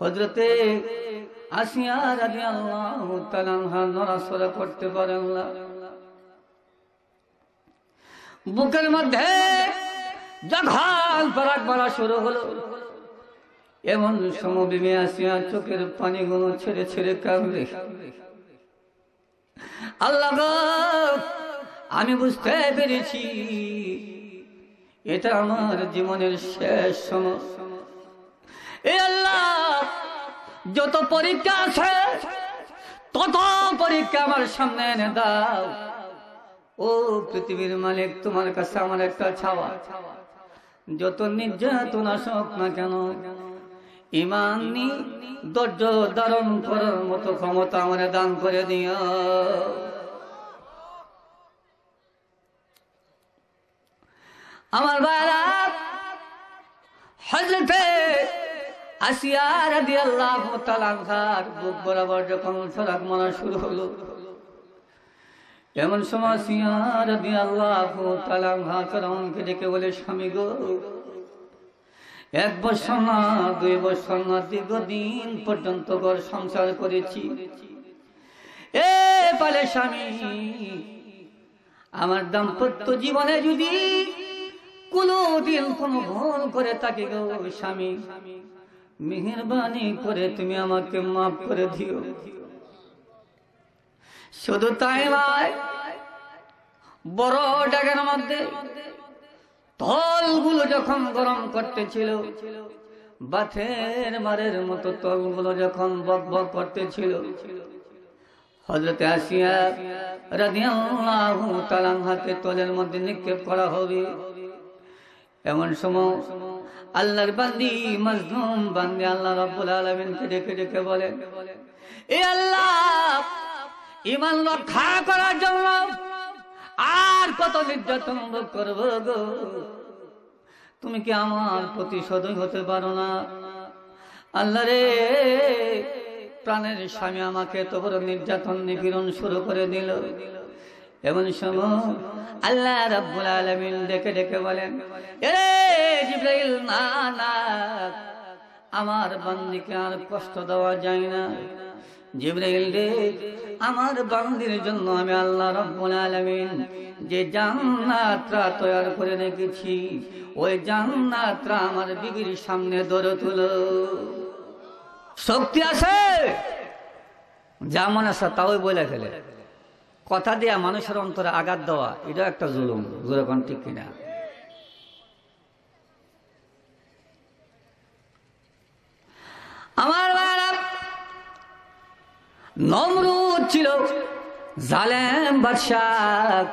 হজরতে করতে পারেন বুকের মধ্যে শুরু হলো এমন সমবিমে আসিয়া চোখের পানি গুলো ছেড়ে ছেড়ে কামড়ে আল্লাহ আমি বুঝতে পেরেছি এটা আমার জীবনের শেষ সমস্যা এ আল্লাহ যত পরীক্ষা আছে তত পরীক্ষা আমার সামনে এনে দাও ও পৃথিবীর মালিক তোমার কাছে আমার একটা ছাওয়া যত নির্যাতন আসক না কেন ইমান নি ধৈর্য ধারণ করার মতো ক্ষমতা আমার দান করে দিও আমার বারাত হজরতে বরাবর যখন শুরু হলো এমন ডেকে বলে স্বামী গো এক বছর না দুই বছর না দীর্ঘদিন পর্যন্ত ঘর সংসার করেছি এ পালে স্বামী আমার দাম্পত্য জীবনে যদি দিন কোনো ভুল করে তাকে গো স্বামী স্বামী মেহরবানি করে তুমি আমাকে মাফ করে দিও শুধু তাই নয় বড় ডাকের মধ্যে তলগুলো যখন গরম করতেছিল বাথের মারের মতো তলগুলো যখন বক বক করতেছিল হজরতে আসিয়া রাধিয়া তালাং হাতে তলের মধ্যে নিক্ষেপ করা হবে এমন সময় আল্লাহর বান্দি মজদুম বান্দি আল্লাহ রাব্বুল কে ডেকে ডেকে বলে এ আল্লাহ ইমান রক্ষা করার জন্য আর কত নির্যাতন ভোগ করব গো তুমি কি আমার প্রতি সদয় হতে পারো না আল্লাহ রে প্রাণের স্বামী আমাকে তো বড় নির্যাতন নিপীড়ন শুরু করে দিল এমন সময় আল্লাহ রব্বুল আলমিন ডেকে ডেকে বলেন না না আমার বান্দিকে আর কষ্ট দেওয়া যায় না জিব্রাইল রে আমার বান্দির জন্য আমি আল্লাহ রব্বুল আলমিন যে জান্নাতরা তৈয়ার করে রেখেছি ওই জান্নাতরা আমার বিবির সামনে দৌড় তুলো শক্তি আছে যা মনে আছে তাও বলে ফেলে কথা দেয়া মানুষের অন্তরে আঘাত দেওয়া এটা একটা জুলুম জুলকন ঠিক কিনা আমার নমরুদ ছিল জালেম বাদশাহ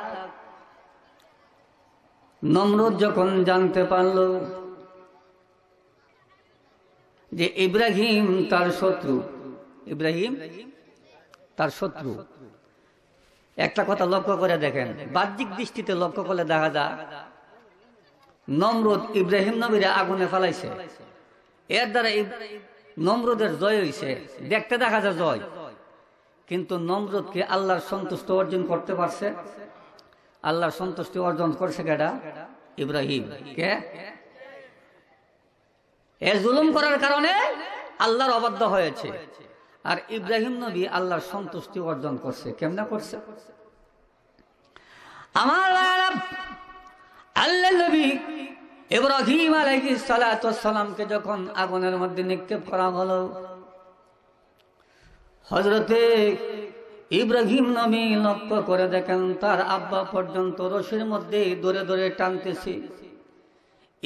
নমরুদ যখন জানতে পারল যে ইব্রাহিম তার শত্রু ইব্রাহিম তার শত্রু একটা কথা লক্ষ্য করে দেখেন বাহ্যিক দৃষ্টিতে লক্ষ্য করলে দেখা যায় নমরুদ ইব্রাহিম নবীরা আগুনে ফেলাইছে এর দ্বারা নমরুদের জয় হইছে দেখতে দেখা যায় জয় কিন্তু নমরুদকে আল্লাহর সন্তুষ্ট অর্জন করতে পারছে আল্লাহর সন্তুষ্টি অর্জন করছে কেডা ইব্রাহিম কে এ জুলুম করার কারণে আল্লাহর অবাধ্য হয়েছে আর ইব্রাহিম নবী আল্লাহর সন্তুষ্টি অর্জন করছে কেমনে করছে আমার আল্লাহ নবী ইব্রাহিম আলাইহি সালাতামকে যখন আগুনের মধ্যে নিক্ষেপ করা হলো হজরতে ইব্রাহিম নবী লক্ষ্য করে দেখেন তার আব্বা পর্যন্ত রশির মধ্যে দরে দৌড়ে টানতেছে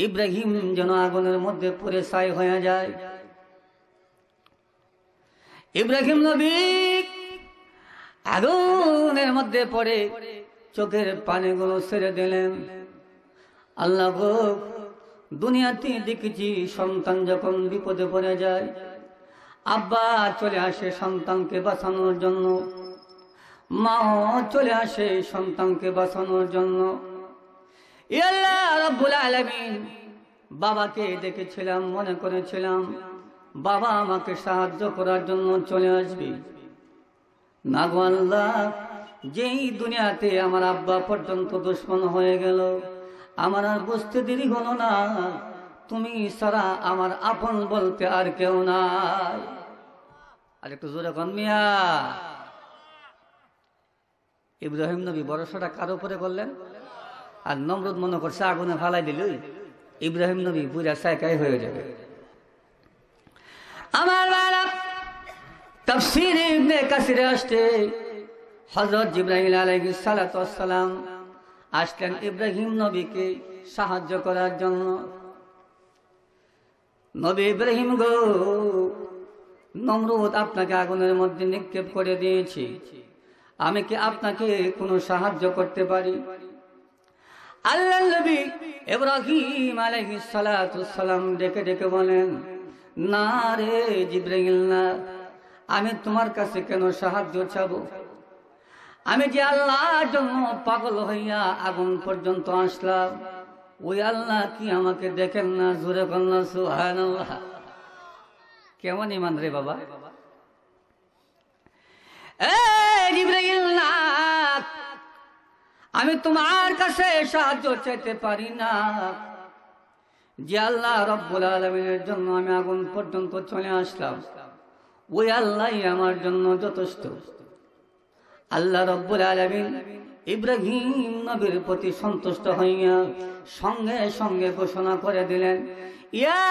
ইব্রাহিম যেন আগুনের মধ্যে পরে ছাই হয়ে যায় ইব্রাহিম নবী আগুনের মধ্যে পড়ে চোখের পানিগুলো ছেড়ে দিলেন আল্লাহ দুনিয়াতে দেখেছি সন্তান যখন বিপদে পড়ে যায় আব্বা চলে আসে সন্তানকে বাঁচানোর জন্য মাও চলে আসে সন্তানকে বাঁচানোর জন্য বাবাকে দেখেছিলাম মনে করেছিলাম বাবা আমাকে সাহায্য করার জন্য চলে আসবে নাগো আল্লাহ যেই দুনিয়াতে আমার আব্বা পর্যন্ত দুশ্মন হয়ে গেল আমার আর বুঝতে দেরি হলো না তুমি সারা আমার আপন বলতে আর কেউ নাই আর একটু জোরে কনমিয়া ইব্রাহিম নবী বরসাটা কার উপরে করলেন আর নম্রত মনে করছে আগুনে ফালাই দিল ইব্রাহিম নবী বুড়া সাইকাই হয়ে যাবে আমার বালা তফসির ইবনে কাসিরে আসছে হজরত জিব্রাহিম আলহি সালাতাম আসলেন ইব্রাহিম নবীকে সাহায্য করার জন্য নবী ইব্রাহিম গো নমরুদ আপনাকে আগুনের মধ্যে নিক্ষেপ করে দিয়েছি আমি কি আপনাকে কোনো সাহায্য করতে পারি আল্লাহ নবী ইব্রাহিম আলহি সালাম ডেকে ডেকে বলেন না রে জিব্রাহিল না আমি তোমার কাছে কেন সাহায্য চাবো আমি যে আল্লাহর জন্য পাগল হইয়া আগুন পর্যন্ত আসলাম ওই আল্লাহ কি আমাকে দেখেন না জোরে কন্যা সুহান কেমন ইমান রে বাবা আমি তোমার কাছে সাহায্য চাইতে পারি না যে আল্লাহ রব্বুল আলমিনের জন্য আমি আগুন পর্যন্ত চলে আসলাম ওই আল্লাহ আমার জন্য যথেষ্ট আল্লাহ রব্বুল আলমিন ইব্রাহিম নবীর প্রতি সন্তুষ্ট হইয়া সঙ্গে সঙ্গে ঘোষণা করে দিলেন ইয়া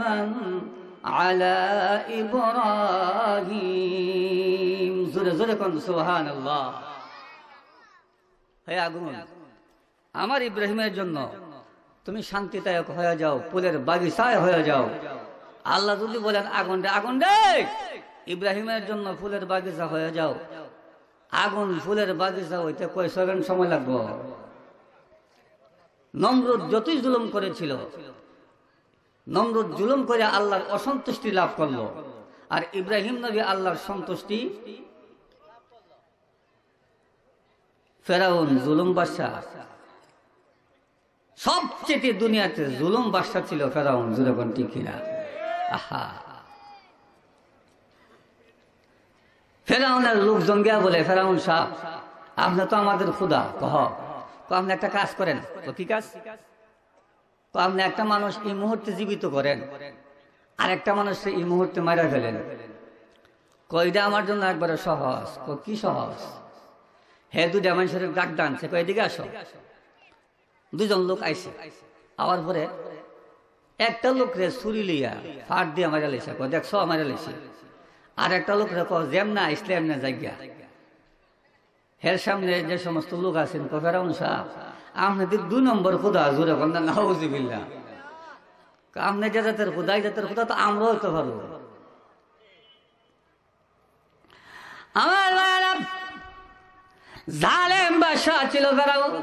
না হে আগুন আমার ইব্রাহিমের জন্য তুমি শান্তিদায়ক হয়ে যাও ফুলের বাগিচায় হয়ে যাও আল্লাহ যদি বলেন আগুন রে আগুন রে ইব্রাহিমের জন্য ফুলের বাগিচা হয়ে যাও আগুন ফুলের বাগিচা হইতে কয় সময় লাগবো নমরুদ যতই জুলুম করেছিল নমরুদ জুলুম করে আল্লাহর অসন্তুষ্টি লাভ করলো আর ইব্রাহিম নবী আল্লাহর সন্তুষ্টি ফেরাউন জুলুম বাদশাহ সবচেয়ে দুনিয়াতে জুলুম বাদশাহ ছিল ফেরাউন জুরকন টিকিরা আহা ফেরাউনের লোক জঙ্গিয়া বলে ফেরাউন সাহ আপনি তো আমাদের খুদা কহ আপনি একটা কাজ করেন তো কি কাজ তো আপনি একটা মানুষ এই মুহূর্তে জীবিত করেন আর একটা মানুষ এই মুহূর্তে মারা ফেলেন কইটা আমার জন্য একবারে সহজ কি সহজ হে দুটা শরীফ ডাক দান সে কয়েদিকে আসো দুজন লোক আইসে আবার পরে একটা লোক রে ছুরি লিয়া ফাট দিয়ে আমার লেসা কো দেখছো আমার লেসি আর একটা লোক রে কেম না আইসলে এমনি জায়গা হের সামনে যে সমস্ত লোক আছেন কফেরাউন সাহ আপনাদের দু নম্বর খুদা জোরে বন্ধা আপনি যে জাতের খুদা এই জাতের খুদা তো আমরাও তো ভালো আমার জালেম ছিল ফেরাউন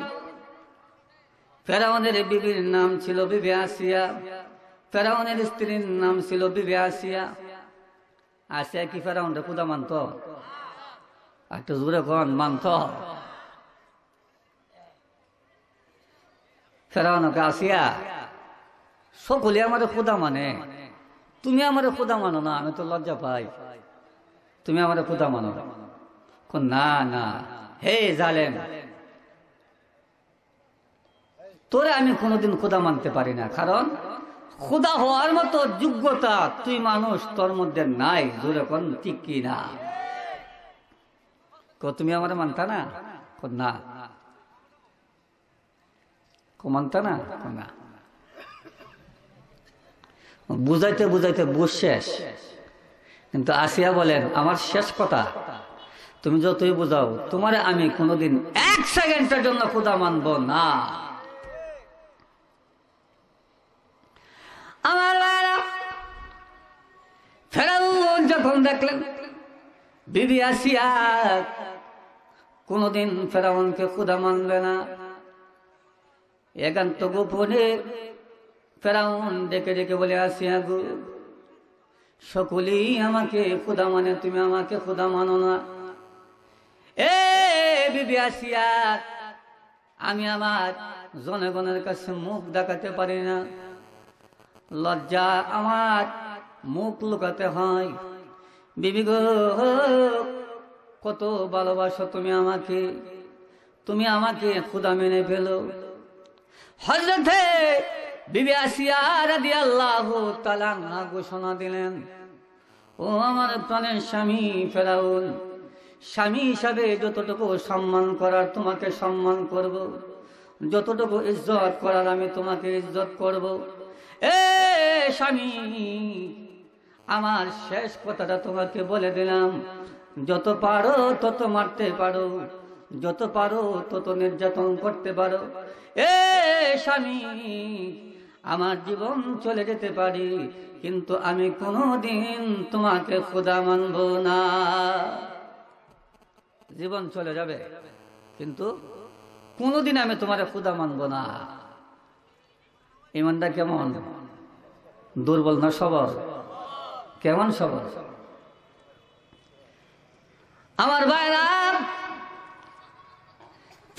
ফেরাউনের বিবির নাম ছিল বিবি আসিয়া ফেরাউনের স্ত্রীর নাম ছিল বিবি আসিয়া আসিয়া কি ফেরাউনটা খুদা মানত একটা জোরে কন মানত আসিয়া সকলে আমার খোদা মানে তুমি আমার খোদা মানো না আমি তো লজ্জা পাই তুমি আমার খোদা মানো না না হে জালেম তোরে আমি কোনোদিন খোদা মানতে পারি না কারণ খোদা হওয়ার মতো যোগ্যতা তুই মানুষ তোর মধ্যে নাই জোরে কর টিকি না তুমি আমার মানতা না না কমানতা না বুঝাইতে বুঝাইতে বুঝ শেষ কিন্তু আসিয়া বলেন আমার শেষ কথা তুমি যতই বুঝাও তোমার আমি কোনোদিন এক সেকেন্ডের জন্য খুদা মানব না যখন দেখলেন বিবি আসিয়া কোনোদিন ফেরাউনকে খুদা মানবে না একান্ত গোপনে ফেরাউন ডেকে ডেকে বলে আসি আগু সকলেই আমাকে খুদা মানে তুমি আমাকে খুদা মানো না এ বিবি আসিয়া আমি আমার জনগণের কাছে মুখ দেখাতে পারি না লজ্জা আমার মুখ লুকাতে হয় বিবি গো কত ভালোবাসো তুমি আমাকে তুমি আমাকে খুদা মেনে ফেলো হজরতে বিবি আসিয়া আল্লাহ তালানা ঘোষণা দিলেন ও আমার প্রাণের স্বামী ফেরাউন স্বামী হিসাবে যতটুকু সম্মান করার তোমাকে সম্মান করব। যতটুকু ইজ্জত করার আমি তোমাকে ইজ্জত করব। এ স্বামী আমার শেষ কথাটা তোমাকে বলে দিলাম যত পারো তত মারতে পারো যত পারো তত নির্যাতন করতে পারো এ স্বামী আমার জীবন চলে যেতে পারি কিন্তু আমি দিন তোমাকে খোদা মানব না জীবন চলে যাবে কিন্তু কোনোদিন আমি তোমার খোদা মানব না ইমানটা কেমন দুর্বল না সবর কেমন সবর আমার ভাইরা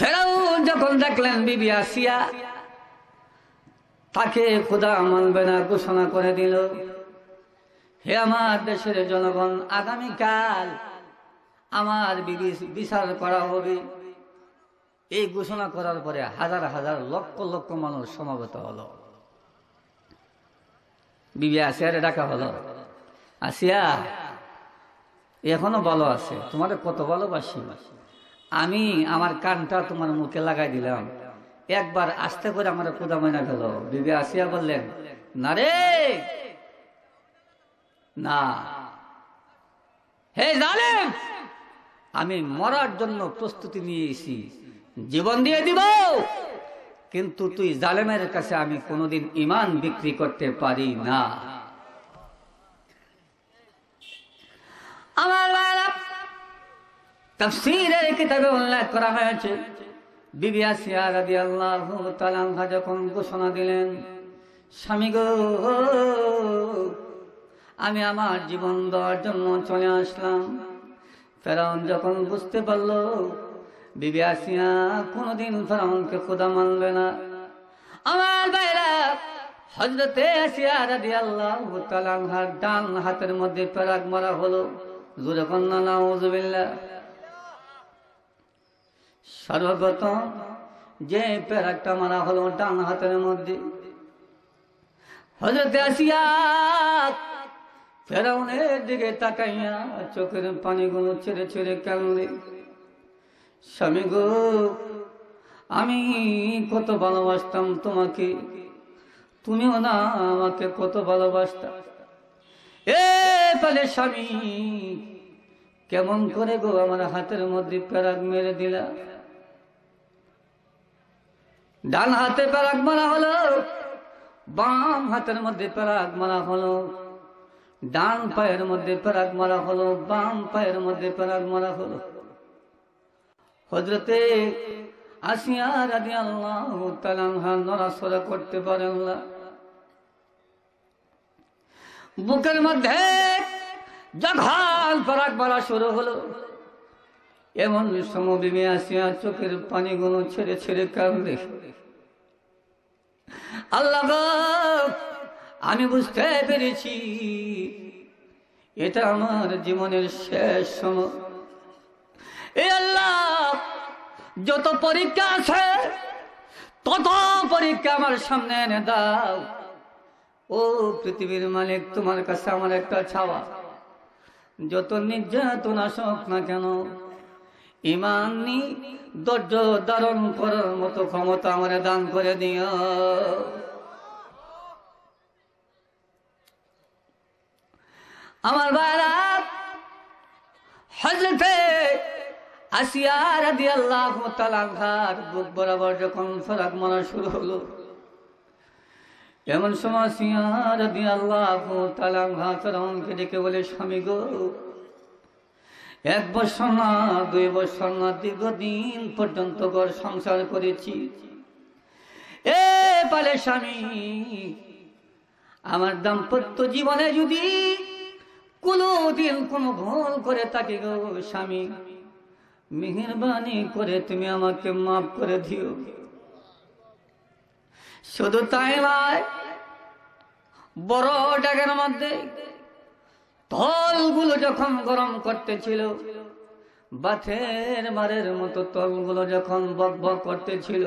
ফেরাউন যখন দেখলেন বিবি আসিয়া তাকে খুদা মানবে না ঘোষণা করে দিল হে আমার দেশের জনগণ আগামীকাল আমার বিবি বিচার করা হবে এই ঘোষণা করার পরে হাজার হাজার লক্ষ লক্ষ মানুষ সমাবেত হলো বিবি আসিয়ার ডাকা হলো আসিয়া এখনো ভালো আছে তোমার কত ভালোবাসি মাসি আমি আমার কানটা তোমার মুখে লাগাই দিলাম একবার আস্তে করে আমার কুদামে না গেল বিবে আসিয়া বললেন না রে না হে জালেম আমি মরার জন্য প্রস্তুতি নিয়েছি জীবন দিয়ে দিব কিন্তু তুই জালেমের কাছে আমি কোনোদিন ইমান বিক্রি করতে পারি না তাফসিরের কিতাবে উল্লেখ করা হয়েছে বিবি আসিয়া রাদি আল্লাহ তালাঙ্গা যখন ঘোষণা দিলেন স্বামী গো আমি আমার জীবন দেওয়ার জন্য চলে আসলাম ফেরাউন যখন বুঝতে পারল বিবি আসিয়া কোনোদিন ফেরাউনকে খোদা মানবে না আমার বাইরা হজরতে আসিয়া রাদি আল্লাহ তালাঙ্গার ডান হাতের মধ্যে পেরাক মারা হলো জোরে কন্যা না সর্বপ্রথম যে প্যারাকটা মারা হলো ডান হাতের মধ্যে হজরত আসিয়া ফেরাউনের দিকে তাকাইয়া চোখের পানিগুলো ছেড়ে ছেড়ে কান্দে স্বামী গো আমি কত ভালোবাসতাম তোমাকে তুমিও না আমাকে কত ভালোবাসতাম এ পালে স্বামী কেমন করে গো আমার হাতের মধ্যে প্যারাক মেরে দিলা ডান হাতে প্যারাক মারা হলো বাম হাতের মধ্যে প্যারাক মারা হলো ডান পায়ের মধ্যে প্যারাক মারা হলো বাম পায়ের মধ্যে প্যারাক মারা হলো হজরতে আসিয়া রাজি আল্লাহ করতে পারেন বুকের মধ্যে যখন মারা শুরু হলো এমন সমবিমে আসিয়া চোখের পানিগুলো ছেড়ে ছেড়ে কাঁদলে আল্লাহ আমি বুঝতে পেরেছি এটা আমার জীবনের শেষ সময় যত পরীক্ষা আছে তত পরীক্ষা আমার সামনে এনে দাও ও পৃথিবীর মালিক তোমার কাছে আমার একটা ছাওয়া যত নির্যাতন আসক না কেন ইমান দর্য ধৈর্য ধারণ করার মতো ক্ষমতা আমার দান করে দিও আমার ভাইরাত হজরতে আসিয়ার দি আল্লাহ তালাঘার বুক বরাবর যখন ফরাক মারা শুরু হলো এমন সময় সিয়ার রাদি আল্লাহ তালাঘা ফেরাউনকে ডেকে বলে স্বামী গো এক বছর না দুই বছর না দীর্ঘদিন পর্যন্ত ঘর সংসার করেছি এ পালে স্বামী আমার দাম্পত্য জীবনে যদি কোনো দিন কোনো ভুল করে তাকে গো স্বামী মেহরবানি করে তুমি আমাকে মাফ করে দিও শুধু তাই নয় বড় ডাকের মধ্যে তলগুলো যখন গরম করতেছিল বাথের মারের মতো তলগুলো যখন বক বক করতেছিল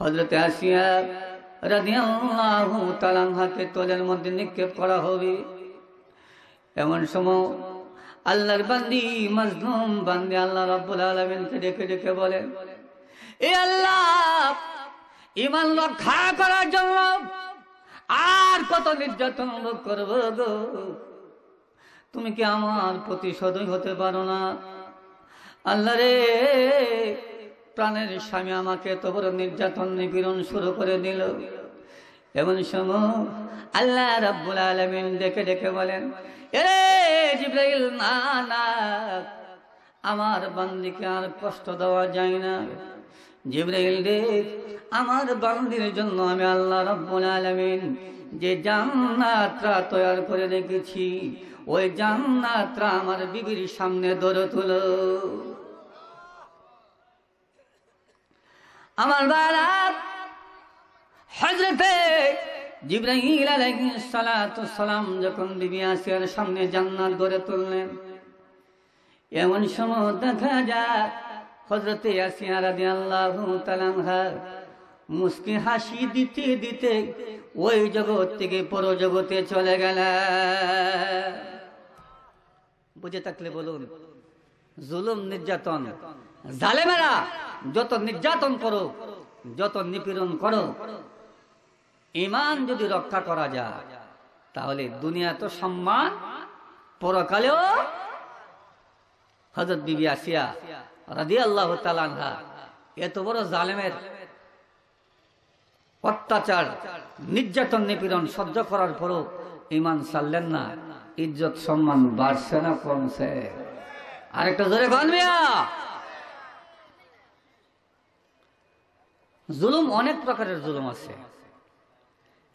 হজরতে আসিয়া রাধিয়াল্লাহু তালাংহাকে তলের মধ্যে নিক্ষেপ করা হবে এমন সময় আল্লাহর বান্দি মজলুম বান্দি আল্লাহ রব্বুল আলমিনকে ডেকে ডেকে বলে এ আল্লাহ ইমান রক্ষা করার জন্য আর কত নির্যাতন ভোগ করব গো তুমি কি আমার প্রতিশোধই হতে পারো না আল্লাহ রে প্রাণের স্বামী আমাকে এত বড় নির্যাতন নিপীড়ন শুরু করে দিল এমন সময় আল্লাহ রাব্বুল আলমিন ডেকে ডেকে বলেন এ জিব্রাইল না না আমার বান্দিকে আর কষ্ট দেওয়া যায় না জিব্রাইল রে আমার বান্দির জন্য আমি আল্লাহ রব্বুল আলামিন যে জান্নাতরা তৈরি করে রেখেছি ওই জান্নাতরা আমার বিবির সামনে ধরে তুল আমার বাবা হজরতে জিব্রাহিল সালাম যখন বিবি আসিয়ার সামনে জান্নাত গড়ে তুললেন এমন সময় দেখা যায় হজরতে ইয়াসিয়া রাদি আল্লাহ তালানহার মুসকি হাসি দিতে দিতে ওই জগৎ থেকে পর জগতে চলে গেল বুঝে থাকলে বলুন জুলুম নির্যাতন জালেমেরা যত নির্যাতন করো যত নিপীড়ন করো ইমান যদি রক্ষা করা যায় তাহলে দুনিয়া তো সম্মান পরকালেও হজরত বিবি আসিয়া এত বড় জালেমের অত্যাচার নির্যাতন নিপীড়ন সহ্য করার পরও ইমান সারলেন না ইজ্জত সম্মান বাড়ছে না কমছে আরেকটা জোরে জুলুম অনেক প্রকারের জুলুম আছে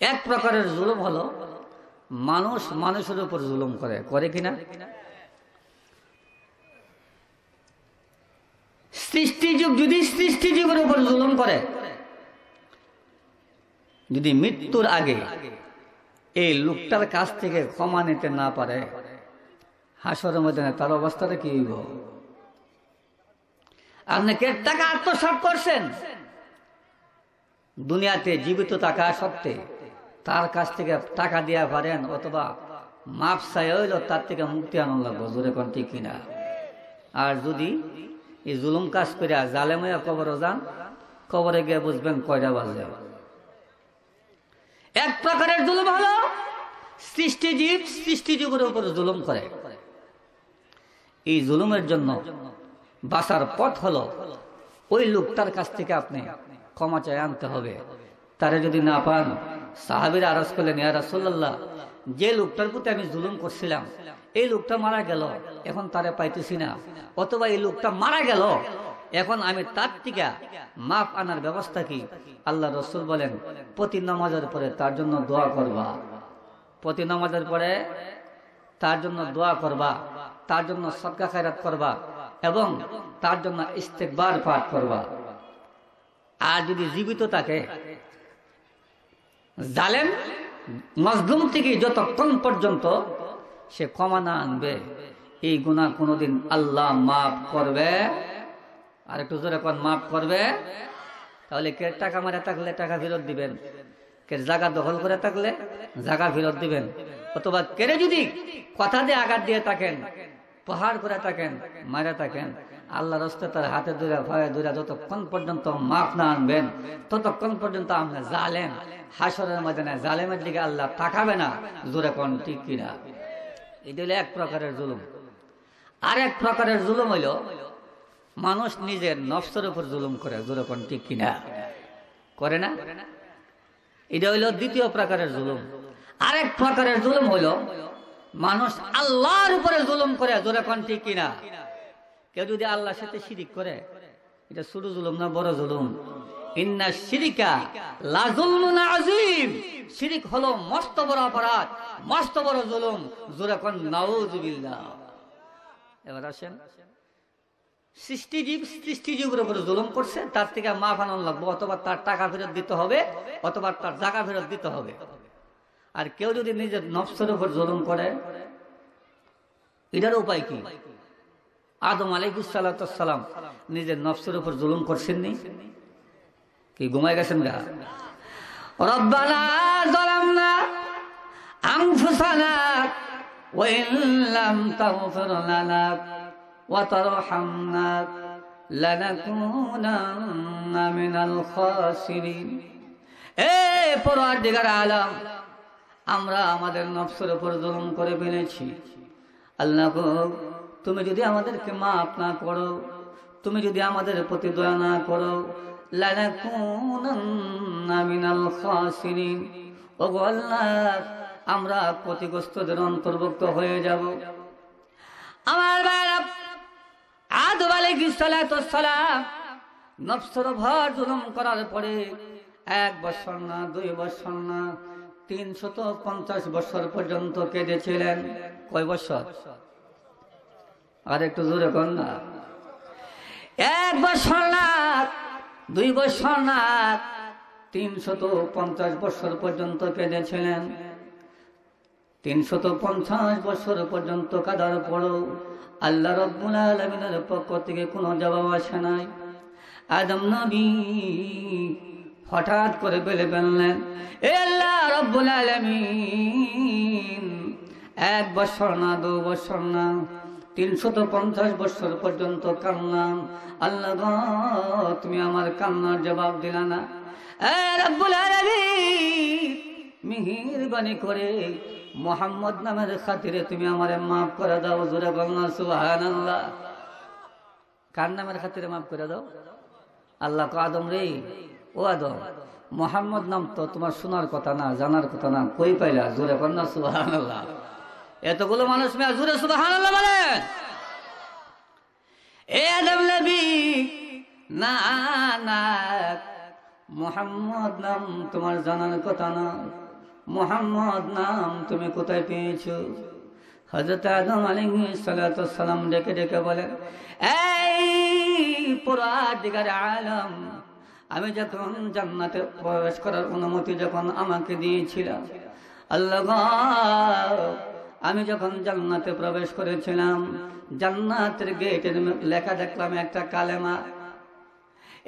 এক প্রকারের জুলুম হলো মানুষ মানুষের উপর জুলুম করে করে কিনা সৃষ্টিযুগ যদি সৃষ্টিযুগের উপর জুলুম করে যদি মৃত্যুর আগে এই লোকটার কাছ থেকে ক্ষমা নিতে না পারে হাসর মধ্যে তার অবস্থাটা কি হইব আপনি কে টাকা আত্মসাত করছেন দুনিয়াতে জীবিত টাকা সত্ত্বে তার কাছ থেকে টাকা দিয়া পারেন অথবা মাপ চাই হইল তার থেকে মুক্তি আনন্দ লাগবো জোরে ঠিক কিনা আর যদি এই জুলুম কাজ করে জালেময়া কবর যান কবরে গিয়ে বুঝবেন কয়টা বাজে এক প্রকারের জুলুম হলো সৃষ্টিজীব সৃষ্টিজীবের উপর জুলুম করে এই জুলুমের জন্য বাসার পথ হলো ওই লোকটার কাছ থেকে আপনি ক্ষমা চাই আনতে হবে তারে যদি না পান সাহাবির আরজ করলেন ইয়া রাসুল্লাহ যে লোকটার প্রতি আমি জুলুম করছিলাম এই লোকটা মারা গেল এখন তারে পাইতেছি না অথবা এই লোকটা মারা গেল এখন আমি তার টিকা মাফ আনার ব্যবস্থা কি আল্লাহ রসুল বলেন প্রতি নামাজের পরে তার জন্য দোয়া করবা প্রতি নামাজের পরে তার জন্য দোয়া করবা তার জন্য সদকা খায়াত করবা এবং তার জন্য ইস্তেকবার পাঠ করবা আর যদি জীবিত থাকে জালেম মজলুম থেকে যতক্ষণ পর্যন্ত সে ক্ষমা না আনবে এই গুণা কোনোদিন আল্লাহ মাফ করবে আর একটু জোরে কোন মাফ করবে তাহলে কে টাকা মারা থাকলে টাকা ফেরত দিবেন কে জায়গা দখল করে থাকলে জায়গা ফেরত দিবেন অথবা কেড়ে যদি কথা দিয়ে আঘাত দিয়ে থাকেন পাহাড় করে থাকেন মারা থাকেন আল্লাহ রস্তে তার হাতে দূরে ভয়ে দূরে যতক্ষণ পর্যন্ত মাফ না আনবেন ততক্ষণ পর্যন্ত আমরা জালেন হাসরের মাঝে জালেমের দিকে আল্লাহ তাকাবে না দূরে কোন টিকা এটা হলো এক প্রকারের জুলুম আর এক প্রকারের জুলুম হইল মানুষ নিজের নফসের উপর জুলুম করে জোরকন ঠিক কিনা করে না এটা হইল দ্বিতীয় প্রকারের জুলুম আরেক প্রকারের জুলুম হইল মানুষ আল্লাহর উপরে জুলুম করে জোরকন ঠিক কিনা কেউ যদি আল্লাহর সাথে শিরিক করে এটা ছোট জুলুম না বড় জুলুম তার থেকে মাফ আনন অথবা তার টাকা ফেরত দিতে হবে অথবা তার জাকা ফেরত দিতে হবে আর কেউ যদি নিজের নফসের উপর জুলুম করে এটার উপায় কি আদম আলাইকুসালাম নিজের নফসের উপর জুলুম করছেননি কি ঘুমায় গেছেন গা লানা এ আলম আমরা আমাদের নফসের উপর জলম করে ফেলেছি আল্লাহ তুমি যদি আমাদেরকে মাফ না করো তুমি যদি আমাদের প্রতি দয়া না করো আমরা ক্ষতিগ্রস্তদের অন্তর্ভুক্ত হয়ে যাব আমার আদব আলাইসালাম নফসর ভর জুলুম করার পরে এক বছর না দুই বছর না তিনশত পঞ্চাশ বছর পর্যন্ত কেঁদেছিলেন কয় বছর আর একটু দূরে কর না এক বছর না দুই বছর না তিনশত পঞ্চাশ বছর পর্যন্ত পেঁদেছিলেন তিনশত পঞ্চাশ বছর পর্যন্ত কাদার পর আল্লাহ রব্বুল আলমিনের পক্ষ থেকে কোনো জবাব আসে নাই আদম নবী হঠাৎ করে বেলে ফেললেন এল্লা রব্বুল আলমিন এক বছর না দু বছর না তিনশত পঞ্চাশ বছর পর্যন্ত কান্নাম আল্লাহ তুমি আমার কান্নার জবাব দিলা না মিহিরবাণী করে মোহাম্মদ নামের খাতিরে তুমি আমার মাফ করে দাও জোরে বাংলা সুহান আল্লাহ কার নামের খাতিরে মাফ করে দাও আল্লাহ কো আদম রে ও আদম মোহাম্মদ নাম তো তোমার শোনার কথা না জানার কথা না কই পাইলা জোরে কন্যা সুহান আল্লাহ এতগুলো মানুষ মেয়ে জুড়ে শুধু বলেন এ আদম নবী না না মোহাম্মদ নাম তোমার জানার কথা না মোহাম্মদ নাম তুমি কোথায় পেয়েছো হজরত আদম সালাম ডেকে ডেকে বলে এই পুরাধিকার আলম আমি যখন জান্নাতে প্রবেশ করার অনুমতি যখন আমাকে দিয়েছিলাম আল্লাহ আমি যখন জান্নাতে প্রবেশ করেছিলাম জান্নাতের গেটের লেখা দেখলাম একটা কালেমা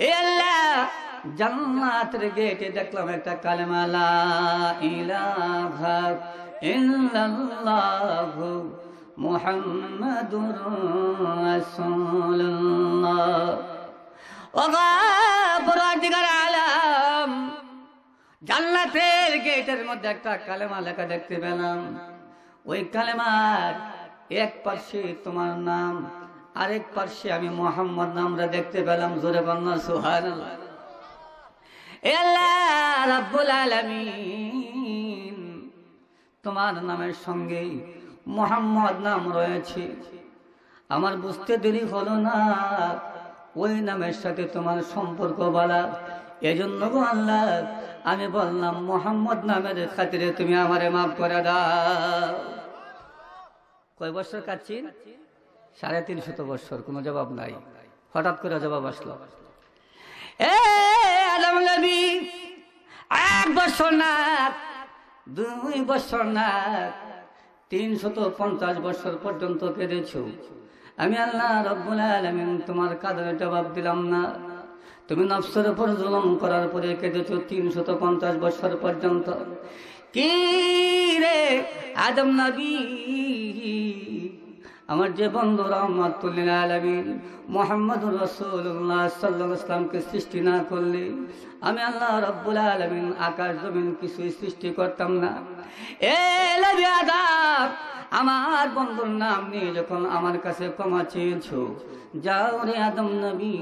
এ আল্লাহ জান্নাতের গেটে দেখলাম একটা কালেমা লা ইলাহা ইল্লাল্লাহু মুহাম্মাদুর রাসূলুল্লাহ ওগা পরওয়ারদিগার আলাম জান্নাতের গেটের মধ্যে একটা কালেমা লেখা দেখতে পেলাম ওই কালেমার এক পার্শ্বে তোমার নাম আরেক পার্শ্বে আমি মোহাম্মদ নামরা দেখতে পেলাম জোরে বন্না সোহান তোমার নামের সঙ্গে মোহাম্মদ নাম রয়েছে আমার বুঝতে দেরি হলো না ওই নামের সাথে তোমার সম্পর্ক বলা এজন্য আল্লাহ আমি বললাম মোহাম্মদ নামের খাতিরে তুমি আমারে মাফ করে দাও কয় বছর কাটছি সাড়ে তিন শত বছর কোনো জবাব নাই হঠাৎ করে জবাব আসলো এক বছর না দুই বছর না তিনশত পঞ্চাশ বছর পর্যন্ত কেঁদেছ আমি আল্লাহ রব্বুল আলমিন তোমার কাদের জবাব দিলাম না তুমি নফসের উপর জুলম করার পরে কেঁদেছ তিনশত পঞ্চাশ বছর পর্যন্ত কি রে আদম নবী আমার যে বন্ধু রহমতুল্লিনা মোহাম্মদ রসুল্লাহ সাল্লামকে সৃষ্টি না করলে আমি আল্লাহ রব্বুল আলমিন আকাশ জমিন কিছুই সৃষ্টি করতাম না এ আমার বন্ধুর নাম নিয়ে যখন আমার কাছে ক্ষমা চেয়েছ যাও রে আদম নবী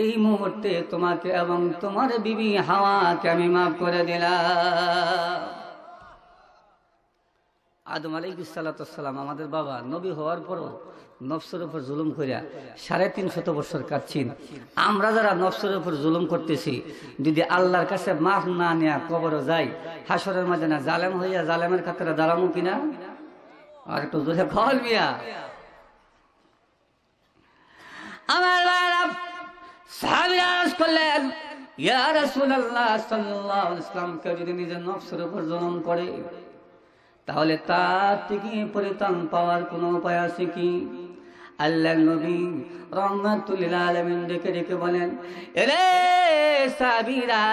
এই মুহূর্তে তোমাকে এবং তোমার বিবি হাওয়াকে আমি মাফ করে দিলাম আদম আলী সালাতাম আমাদের বাবা নবী হওয়ার পরও নফসের উপর জুলুম করিয়া সাড়ে তিন শত বছর কাটছেন আমরা যারা নফসের উপর জুলুম করতেছি যদি আল্লাহর কাছে মাফ না নেয়া কবরও যাই হাসরের মাঝে না জালেম হইয়া জালেমের খাতারে দাঁড়ামো কিনা আর একটু জোরে খবর মিয়া আমার করলেন যদি নিজের নফসের উপর জুলুম করে তাহলে তার থেকে পরিত্রাণ পাওয়ার কোনো উপায় আছে কি আল্লাহ নবী তুলি আলমিন ডেকে ডেকে বলেন এরে সাবিরা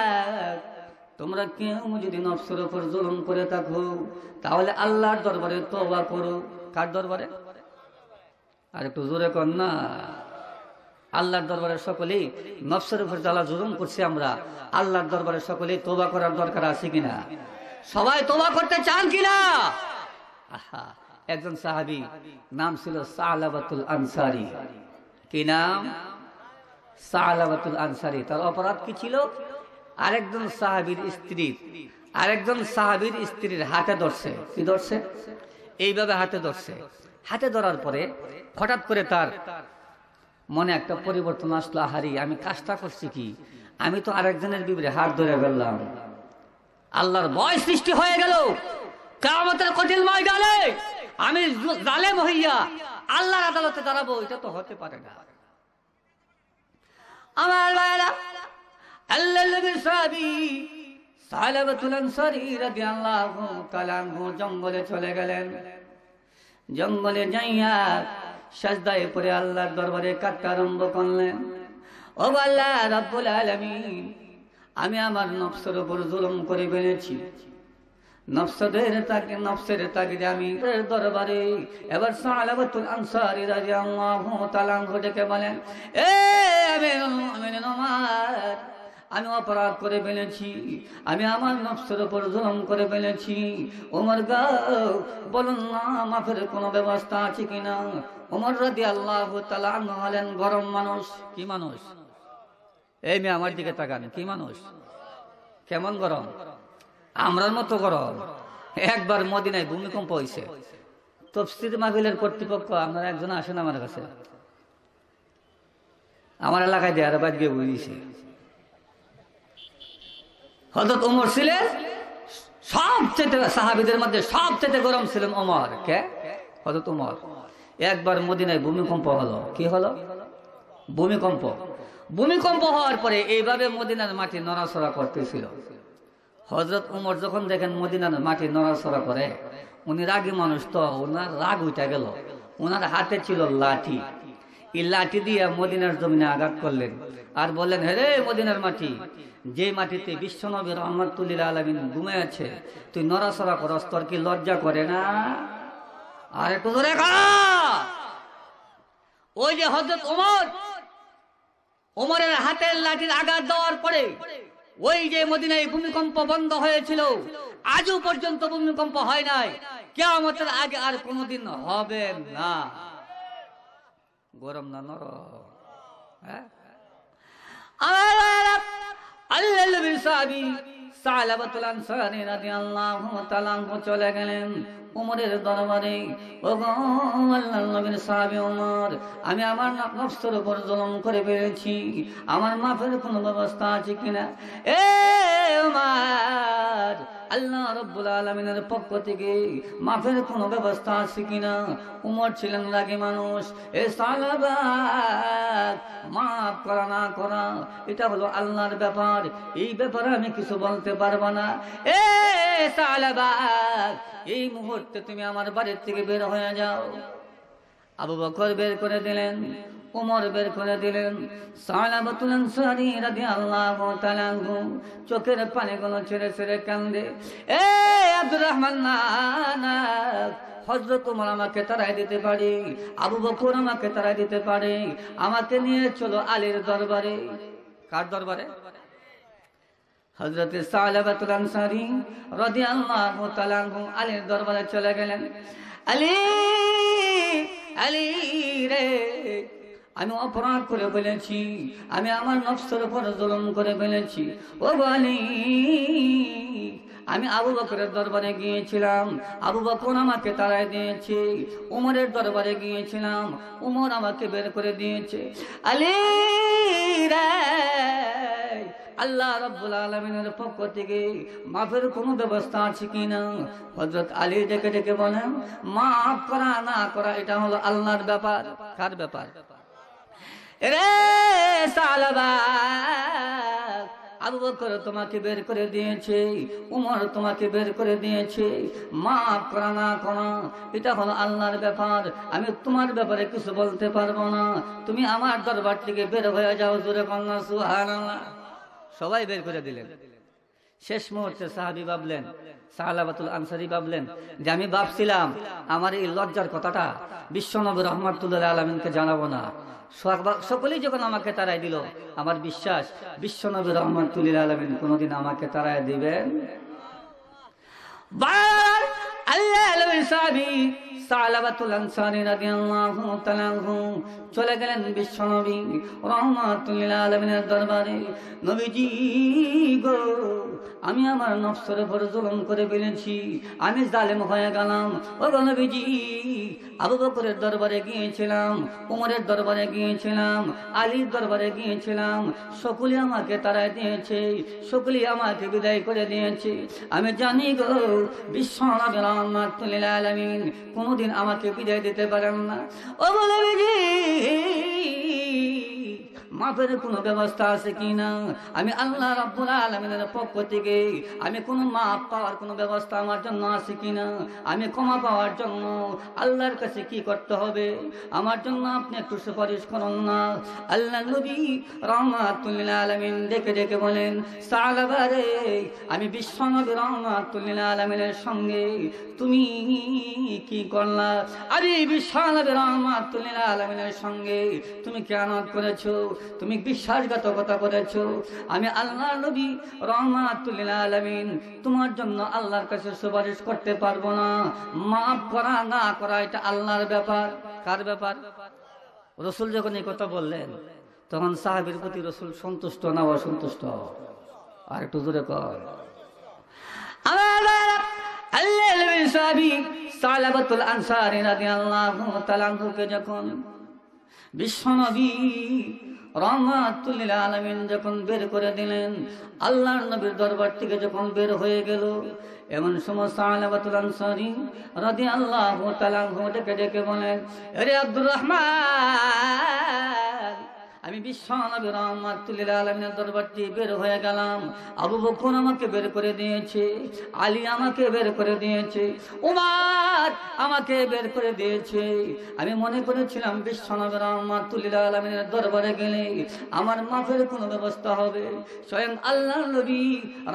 তোমরা কেউ যদি নফসের ওপর জুলুম করে থাকো তাহলে আল্লাহর দরবারে তোবা করো কার দরবারে আর একটু জোরে কর না আল্লাহর দরবারে সকলেই নফসের উপর জ্বালা জুলুম করছি আমরা আল্লাহর দরবারে সকলেই তোবা করার দরকার আছে কিনা সবাই তোবা করতে চান কিনা আহা একজন সাহাবি নাম ছিল সাহলাবাতুল আনসারি কি নাম সাহলাবাতুল আনসারি তার অপরাধ কি ছিল আরেকজন সাহাবির স্ত্রী আরেকজন সাহাবির স্ত্রীর হাতে ধরছে কি ধরছে এইভাবে হাতে ধরছে হাতে ধরার পরে হঠাৎ করে তার মনে একটা পরিবর্তন আসলো হারি আমি কাজটা করছি কি আমি তো আরেকজনের বিবরে হাত ধরে ফেললাম আল্লাহর ভয় সৃষ্টি হয়ে গেল কামতের কঠিন ময় গালে আমি জালেম হইয়া আল্লাহর আদালতে দাঁড়াবো এটা তো হতে পারে না আমার ভাইরা আল্লাহ নবীর সাহাবী সালাবাতুল আনসারী রাদিয়াল্লাহু তাআলা জঙ্গলে চলে গেলেন জঙ্গলে যাইয়া সাজদায় পড়ে আল্লাহর দরবারে কাটতে আরম্ভ করলেন ও আল্লাহ রাব্বুল আলামিন আমি আমার নফসের ওপর জুলুম করে বেড়েছি নফসদের তাকে নফসের তাকে আমি দরবারে এবার সালাবাতুল আনসারী রাদিয়াল্লাহু তাআলা ডেকে বলেন এ আমির নমার আমি অপরাধ করে ফেলেছি আমি আমার নফসের ওপর জুলম করে ফেলেছি ওমর গাও বলুন না মাফের কোনো ব্যবস্থা আছে কিনা ওমর রাদিয়াল্লাহু তাআলা হলেন গরম মানুষ কি মানুষ এই মেয়ে আমার দিকে তাকান কি মানুষ কেমন গরম আমরার মতো গরম একবার মদিনায় ভূমিকম্প হয়েছে তফসির মাহিলের কর্তৃপক্ষ আপনারা একজন আসেন আমার কাছে আমার এলাকায় দেয়ার বাদ গিয়ে বুঝিয়েছে হজরত ওমর ছিলেন সবচেয়ে সাহাবিদের মধ্যে সবচেয়ে গরম ছিলেন অমর কে হজরত ওমর একবার মদিনায় ভূমিকম্প হলো কি হলো ভূমিকম্প ভূমিকম্প হওয়ার পরে এইভাবে মদিনার মাটি নড়াচড়া করতেছিল হজরত উমর যখন দেখেন মদিনার মাটি নড়াচড়া করে উনি রাগী মানুষ তো ওনার রাগ উঠে গেল ওনার হাতে ছিল লাঠি এই লাঠি দিয়ে মদিনার জমিনে আঘাত করলেন আর বললেন হ্যাঁ রে মদিনার মাটি যে মাটিতে বিশ্বনবী রহমতুল্লিল আলমিন ঘুমে আছে তুই নড়াচড়া করস তোর কি লজ্জা করে না আর একটু ধরে ওই যে হজরত উমর ওমরের হাতের লাঠির আঘাত দেওয়ার পরে ওই যে মদিনায় ভূমিকম্প বন্ধ হয়েছিল আজও পর্যন্ত ভূমিকম্প হয় নাই কেমতের আগে আর কোনোদিন হবে না গরম না নরম হ্যাঁ? আল্লাহ চলে গেলেন উমরের দরবারে আমি আমার নফসের উপর জলম করে পেরেছি আমার মাফের কোনো ব্যবস্থা আছে কিনা এ উমার আল্লাহ রব্বুল আলমিনের পক্ষ থেকে মাফের কোনো ব্যবস্থা আছে কিনা উমর ছিলেন লাগে মানুষ এ মাফ করা না করা এটা হলো আল্লাহর ব্যাপার এই ব্যাপারে আমি কিছু বলতে পারবো না এ এই মুহূর্তে তুমি আমার বাড়ির থেকে বের হয়ে যাও আবু বকর বের করে দিলেন উমর বের করে দিলেন সালাবাতুল আনসারী রাদিয়াল্লাহু তাআলা চোখের পানিগুলো ছেড়ে ছেড়ে কান্দে এ আব্দুর রহমান না হজরত তোমার আমাকে তারাই দিতে পারে আবু বকর আমাকে তারাই দিতে পারে আমাকে নিয়ে চলো আলীর দরবারে কার দরবারে হজরত সালাবাতুল আনসারী রাদিয়াল্লাহু তাআলা আলীর দরবারে চলে গেলেন আলী আলী রে আমি অপরাধ করে ফেলেছি আমি আমার নফসের উপর জুলুম করে ফেলেছি ও বলি আমি আবু বকরের দরবারে গিয়েছিলাম আবু বকর আমাকে তাড়াই দিয়েছে উমরের দরবারে গিয়েছিলাম উমর আমাকে বের করে দিয়েছে আলী আল্লাহ রব্বুল আলমিনের পক্ষ থেকে মাফের কোনো ব্যবস্থা আছে কি না হজরত আলী ডেকে ডেকে বলেন মাফ করা না করা এটা হলো আল্লাহর ব্যাপার কার ব্যাপার রে সালাবা আবু বকর তোমাকে বের করে দিয়েছে উমর তোমাকে বের করে দিয়েছে মা প্রাণা কণা এটা হলো আল্লাহর ব্যাপার আমি তোমার ব্যাপারে কিছু বলতে পারবো না তুমি আমার দরবার থেকে বের হয়ে যাও জোরে কন্যা সুহার সবাই বের করে দিলেন শেষ মুহূর্তে সাহাবি ভাবলেন সাহালাবাতুল আনসারি ভাবলেন যে আমি ভাবছিলাম আমার এই লজ্জার কথাটা বিশ্বনবী রহমতুল্লাহ আলমিনকে জানাবো না সকলেই যখন আমাকে তারাই দিল আমার বিশ্বাস বিশ্বনবী রহমান তুলির আলমিন কোনোদিন আমাকে তারাই দিবেন চলে গেলেন বিশ্বনবী রহমাতুল্লাহ আলমিনের দরবারে নবীজি গো আমি আমার নফসের ভরে জুলুম করে ফেলেছি আমি জালেম হয়ে গেলাম ও আবু বকরের দরবারে গিয়েছিলাম উমরের দরবারে গিয়েছিলাম আলীর দরবারে গিয়েছিলাম সকলে আমাকে তারা দিয়েছে সকলে আমাকে বিদায় করে দিয়েছে আমি জানি গো বিশ্বনাথ কোনোদিন আমাকে বিদায় দিতে পারেন না ও মাপের কোনো ব্যবস্থা আছে কি না আমি আল্লাহ রাব্বুল আলমিনের পক্ষ থেকে আমি কোনো মাপ পাওয়ার কোনো ব্যবস্থা আমার জন্য আছে কি না আমি ক্ষমা পাওয়ার জন্য আল্লাহর কাছে কি করতে হবে আমার জন্য আপনি একটু সুপারিশ করুন না আল্লাহ নবী রহমাতুল্লিল আলমিন ডেকে ডেকে বলেন সালাবারে আমি বিশ্বনবী রহমাতুল্লিল আলমিনের সঙ্গে তুমি কি করলা আরে বিশ্বনবী রহমাতুল্লিল আলমিনের সঙ্গে তুমি কেন করেছো তুমি বিশ্বাসঘাতকতা করেছ আমি আল্লাহ নবী রহমাতুল্লিল আলমিন তোমার জন্য আল্লাহর কাছে সুপারিশ করতে পারবো না মাফ করা না করা এটা আল্লাহর ব্যাপার কার ব্যাপার রসুল যখন এই কথা বললেন তখন সাহাবির প্রতি রসুল সন্তুষ্ট না অসন্তুষ্ট আর একটু জোরে কর সালাবাতুল আনসারী রাদিয়াল্লাহু যখন বিশ্বনবী রহমাতুল্লিল আলমিন যখন বের করে দিলেন আল্লাহর নবীর দরবার থেকে যখন বের হয়ে গেল এমন সমস্ত আলাবাতুল আনসারি রাদি আল্লাহ তালাহ ডেকে ডেকে বলেন আরে আব্দুর রহমান আমি বিশ্বনবী রহমাতুল্লিল আলমিনের দরবার দিয়ে বের হয়ে গেলাম আবু বকুন আমাকে বের করে দিয়েছে আলী আমাকে বের করে দিয়েছে উমার আমাকে বের করে দিয়েছে আমি মনে করেছিলাম বিশ্বনবী রহমাতুল্লিল আলমিনের দরবারে গেলে আমার মাফের কোনো ব্যবস্থা হবে স্বয়ং আল্লাহ নবী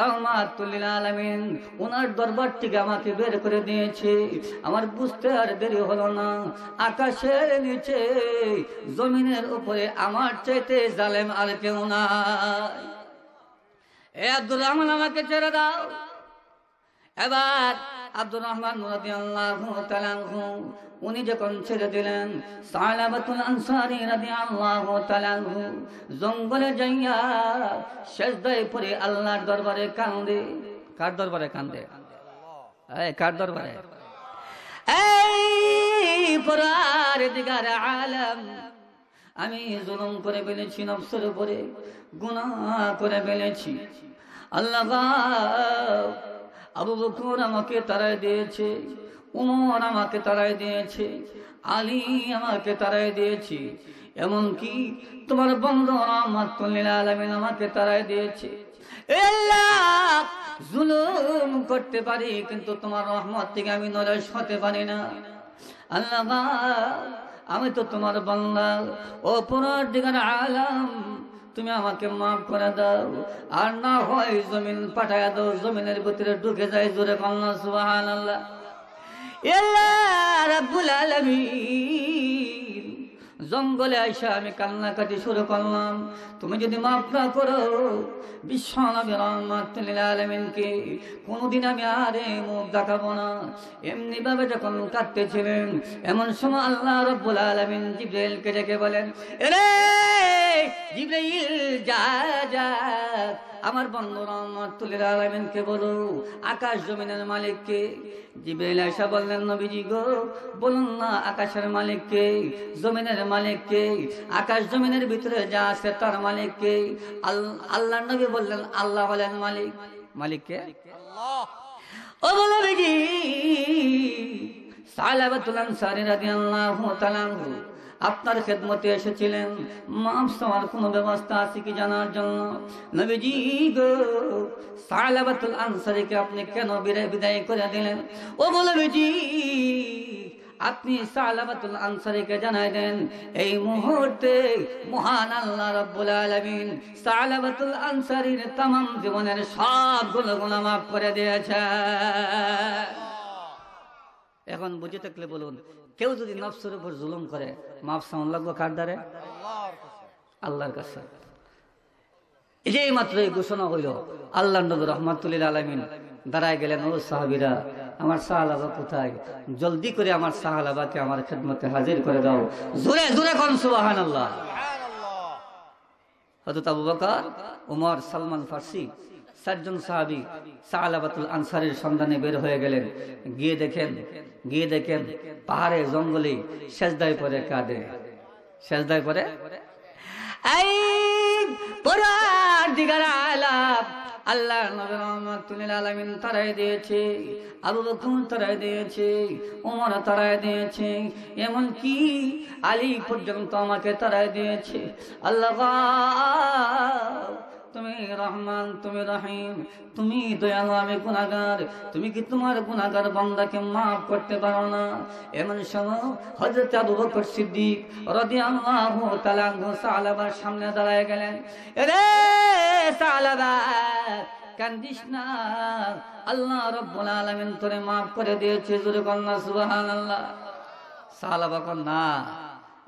রহমাতুল্লিল আলমিন ওনার দরবার থেকে আমাকে বের করে দিয়েছে আমার বুঝতে আর দেরি হলো না আকাশের নিচে জমিনের উপরে আমার চাইতে জালেম আর কেউ নাই এ আব্দুর রহমান আমাকে ছেড়ে দাও এবার আব্দুর রহমান উনি যখন ছেড়ে দিলেন সালাবাতুল আনসারি রাদিয়াল্লাহু তাআলাহু জঙ্গলে যাইয়া সেজদায় পরে আল্লাহর দরবারে কান্দে কার দরবারে কান্দে এই কার দরবারে এই পরার দিগার আলম আমি জুলুম করে ফেলেছি নফসের উপরে গুণা করে ফেলেছি আল্লাহ আবু বকুর আমাকে তারাই দিয়েছে উমর আমাকে তারাই দিয়েছে আলী আমাকে তারাই দিয়েছে এমনকি তোমার বন্ধ আমার কল্লীলা আলমিন আমাকে তারাই দিয়েছে জুলুম করতে পারি কিন্তু তোমার রহমত থেকে আমি নরেশ হতে পারি না আল্লাহ আমি তো তোমার বাংলা অপরাধ দিগার আলাম তুমি আমাকে মাফ করে দাও আর না হয় জমিন পাঠায় দাও জমিনের ভিতরে ঢুকে যায় জোরে বাংলা সুবাহ আল্লাহ রাব্বুল আলামিন জঙ্গলে আইসা আমি কান্নাকাটি শুরু করলাম তুমি যদি মাফ না করো বিশ্বনবী কোনোদিন আমি আরে মুখ দেখাবো না এমনিভাবে যখন কাঁদতেছিলেন এমন সময় আল্লাহ রব্বুল আলমিন জিব্রাইলকে ডেকে বলেন রে জিব্রাইল যা যা আমার বন্ধুরা তুলের আলমেনকে বলো আকাশ জমিনের মালিককে জিবেল আয়সা বললেন নবীজি গো বলুন না আকাশের মালিককে জমিনের মালিককে আকাশ জমিনের ভিতরে যা আছে তার মালিককে আল্লাহ নবী বললেন আল্লাহ বলেন মালিক মালিককে ও বলো বিজি সালাবাতুল আনসারী রাদিয়াল্লাহু তাআলা আপনার খেদমতে এসেছিলেন মাফ সবার কোনো ব্যবস্থা আছে কি জানার জন্য নবীজি গো সালাবাতুল আনসারিকে আপনি কেন বিদায় বিদায় করে দিলেন ও বলে নবীজি আপনি সালামাতুল আনসারিকে জানাই দেন এই মুহূর্তে মহান আল্লাহ রাব্বুল আলামিন সালামাতুল আনসারির तमाम জীবনের সবগুলো গুনাহ মাফ করে দিয়েছে এখন বুঝে থাকলে বলুন কেউ যদি নফসের উপর জুলুম করে মাফ সাউন লাগবো কার দ্বারে আল্লাহর কাছে এই মাত্র এই ঘোষণা হইল আল্লাহ নবী রহমাতুল্লিল আলমিন দাঁড়ায় গেলেন ও সাহাবিরা আমার সাহালাবা কোথায় জলদি করে আমার সাহালাবাকে আমার খেদমতে হাজির করে দাও জোরে জোরে কন সুবাহান আল্লাহ হজরত আবু বকর উমর সালমান ফার্সি সাতজন সাহাবি সাহালাবাতুল আনসারের সন্ধানে বের হয়ে গেলেন গিয়ে দেখেন গিয়ে দেখেন পাহাড়ে জঙ্গলে সেজদায় পরে কাঁদে সেজদায় পরে আল্লাহ দিয়েছে দিয়েছে তারাই দিয়েছে আমাকে তারাই দিয়েছে আল্লাহ তুমি রহমান তুমি রহিম তুমি দয়ালু আমি গুণাগার তুমি কি তোমার গুণাগার বন্দাকে মাফ করতে পারো না এমন সময় হজরত আবু বকর সিদ্দিক রদি আল্লাহু তাআলা সামনে দাঁড়ায় গেলেন এরে সালাবা কান্দিস না আল্লাহ রব্বুল আলামিন তোরে মাফ করে দিয়েছে জোরে কন্যা সুবহানাল্লাহ সালাবা না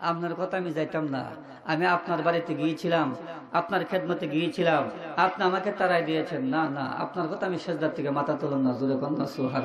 আপনার কথা আমি যাইতাম না আমি আপনার বাড়িতে গিয়েছিলাম আপনার খেদমতে গিয়েছিলাম আপনি আমাকে তারাই দিয়েছেন না না আপনার কথা আমি শেষদার থেকে মাথা তুলুন না জুড়ে কন্যা সুহার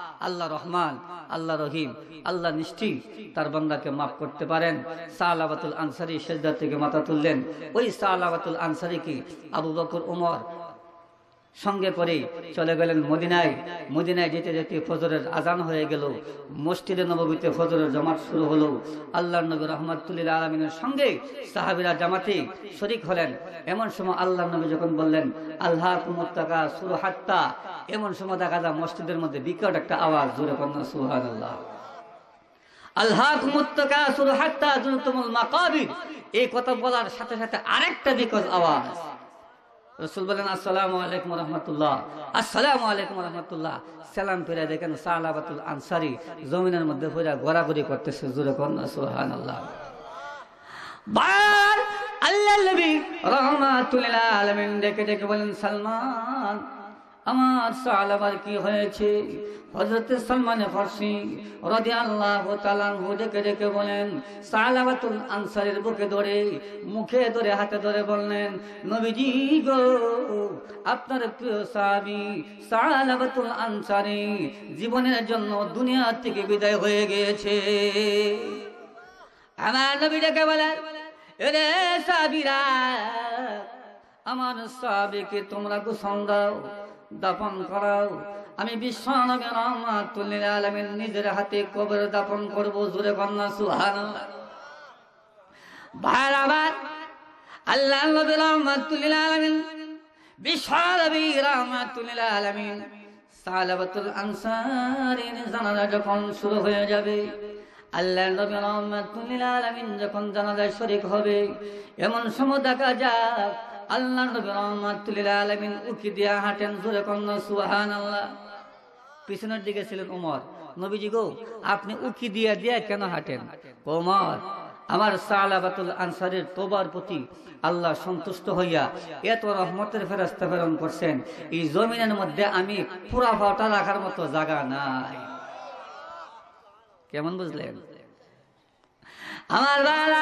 আল্লাহ রহমান আল্লাহ রহিম আল্লাহ নিষ্ঠি তার বান্দাকে মাফ করতে পারেন সাহাবাতুল আনসারি শেষদার থেকে মাথা তুললেন ওই সাহাবাতুল আনসারিকে আবু বকর উমর সঙ্গে করে চলে গেলেন মদিনায় মদিনায় যেতে যেতে ফজরের আজান হয়ে গেল মসজিদে নবমীতে ফজরের জমাত শুরু হলো আল্লাহ নবী রহমাতুল্লিল আলমিনের সঙ্গে সাহাবিরা জামাতে শরিক হলেন এমন সময় আল্লাহ নবী যখন বললেন আল্লাহ কুমত্তাকা সুর হাত্তা এমন সময় দেখা যায় মসজিদের মধ্যে বিকট একটা আওয়াজ জোরে কন্যা সুহান আল্লাহ আল্লাহ এই কথা বলার সাথে সাথে আরেকটা বিকজ আওয়াজ রসুল বলেন আসসালামু আলাইকুম রহমতুল্লাহ আসসালামু আলাইকুম রহমতুল্লাহ সালাম ফেরা দেখেন সাহাবাতুল আনসারি জমিনের মধ্যে ফেরা গোড়াগড়ি করতেছে জোরে কন সুহান আল্লাহ আল্লাহ নবী রহমাতুল্লাহ আলমিন ডেকে ডেকে বলেন সালমান আমার আবার কি হয়েছে হজরত সলমানে ফার্সি রদি আল্লাহ তালাহু ডেকে ডেকে বলেন সালাবাতুল আনসারের বুকে ধরে মুখে ধরে হাতে ধরে বললেন নবীজি গো আপনার প্রিয় সাহাবি সালাবাতুল আনসারি জীবনের জন্য দুনিয়া থেকে বিদায় হয়ে গিয়েছে আমার নবী ডেকে বলেন এরে সাবিরা আমার সাবিকে তোমরা গোসন দাও দাপন করাও আমি আমার তুলির আলমের নিজের হাতে কবর দাপন করব জুড়ে কন্যা সুহান ভাইয়ের আবার আল্লাহ নবী রহমাতুল্লিল আলমিন আলমিন সালাবাতুল জানাজা যখন শুরু হয়ে যাবে যখন শরিক হবে এমন সময় দেখা যাক আল্লাহ আলমিন দিয়া হাঁটেন কন্দ সুহান আল্লাহ পিছনের দিকে ছিলেন উমর নবীজি গো আপনি দিয়া দিয়া কেন হাঁটেন আমার সালাবাতুল আনসারের তোবার প্রতি আল্লাহ সন্তুষ্ট হইয়া এত রহমতের ফেরাস্তা প্রেরণ করছেন এই জমিনের মধ্যে আমি পুরা ফটা রাখার মতো জায়গা নাই কেমন বুঝলেন আমার বাবা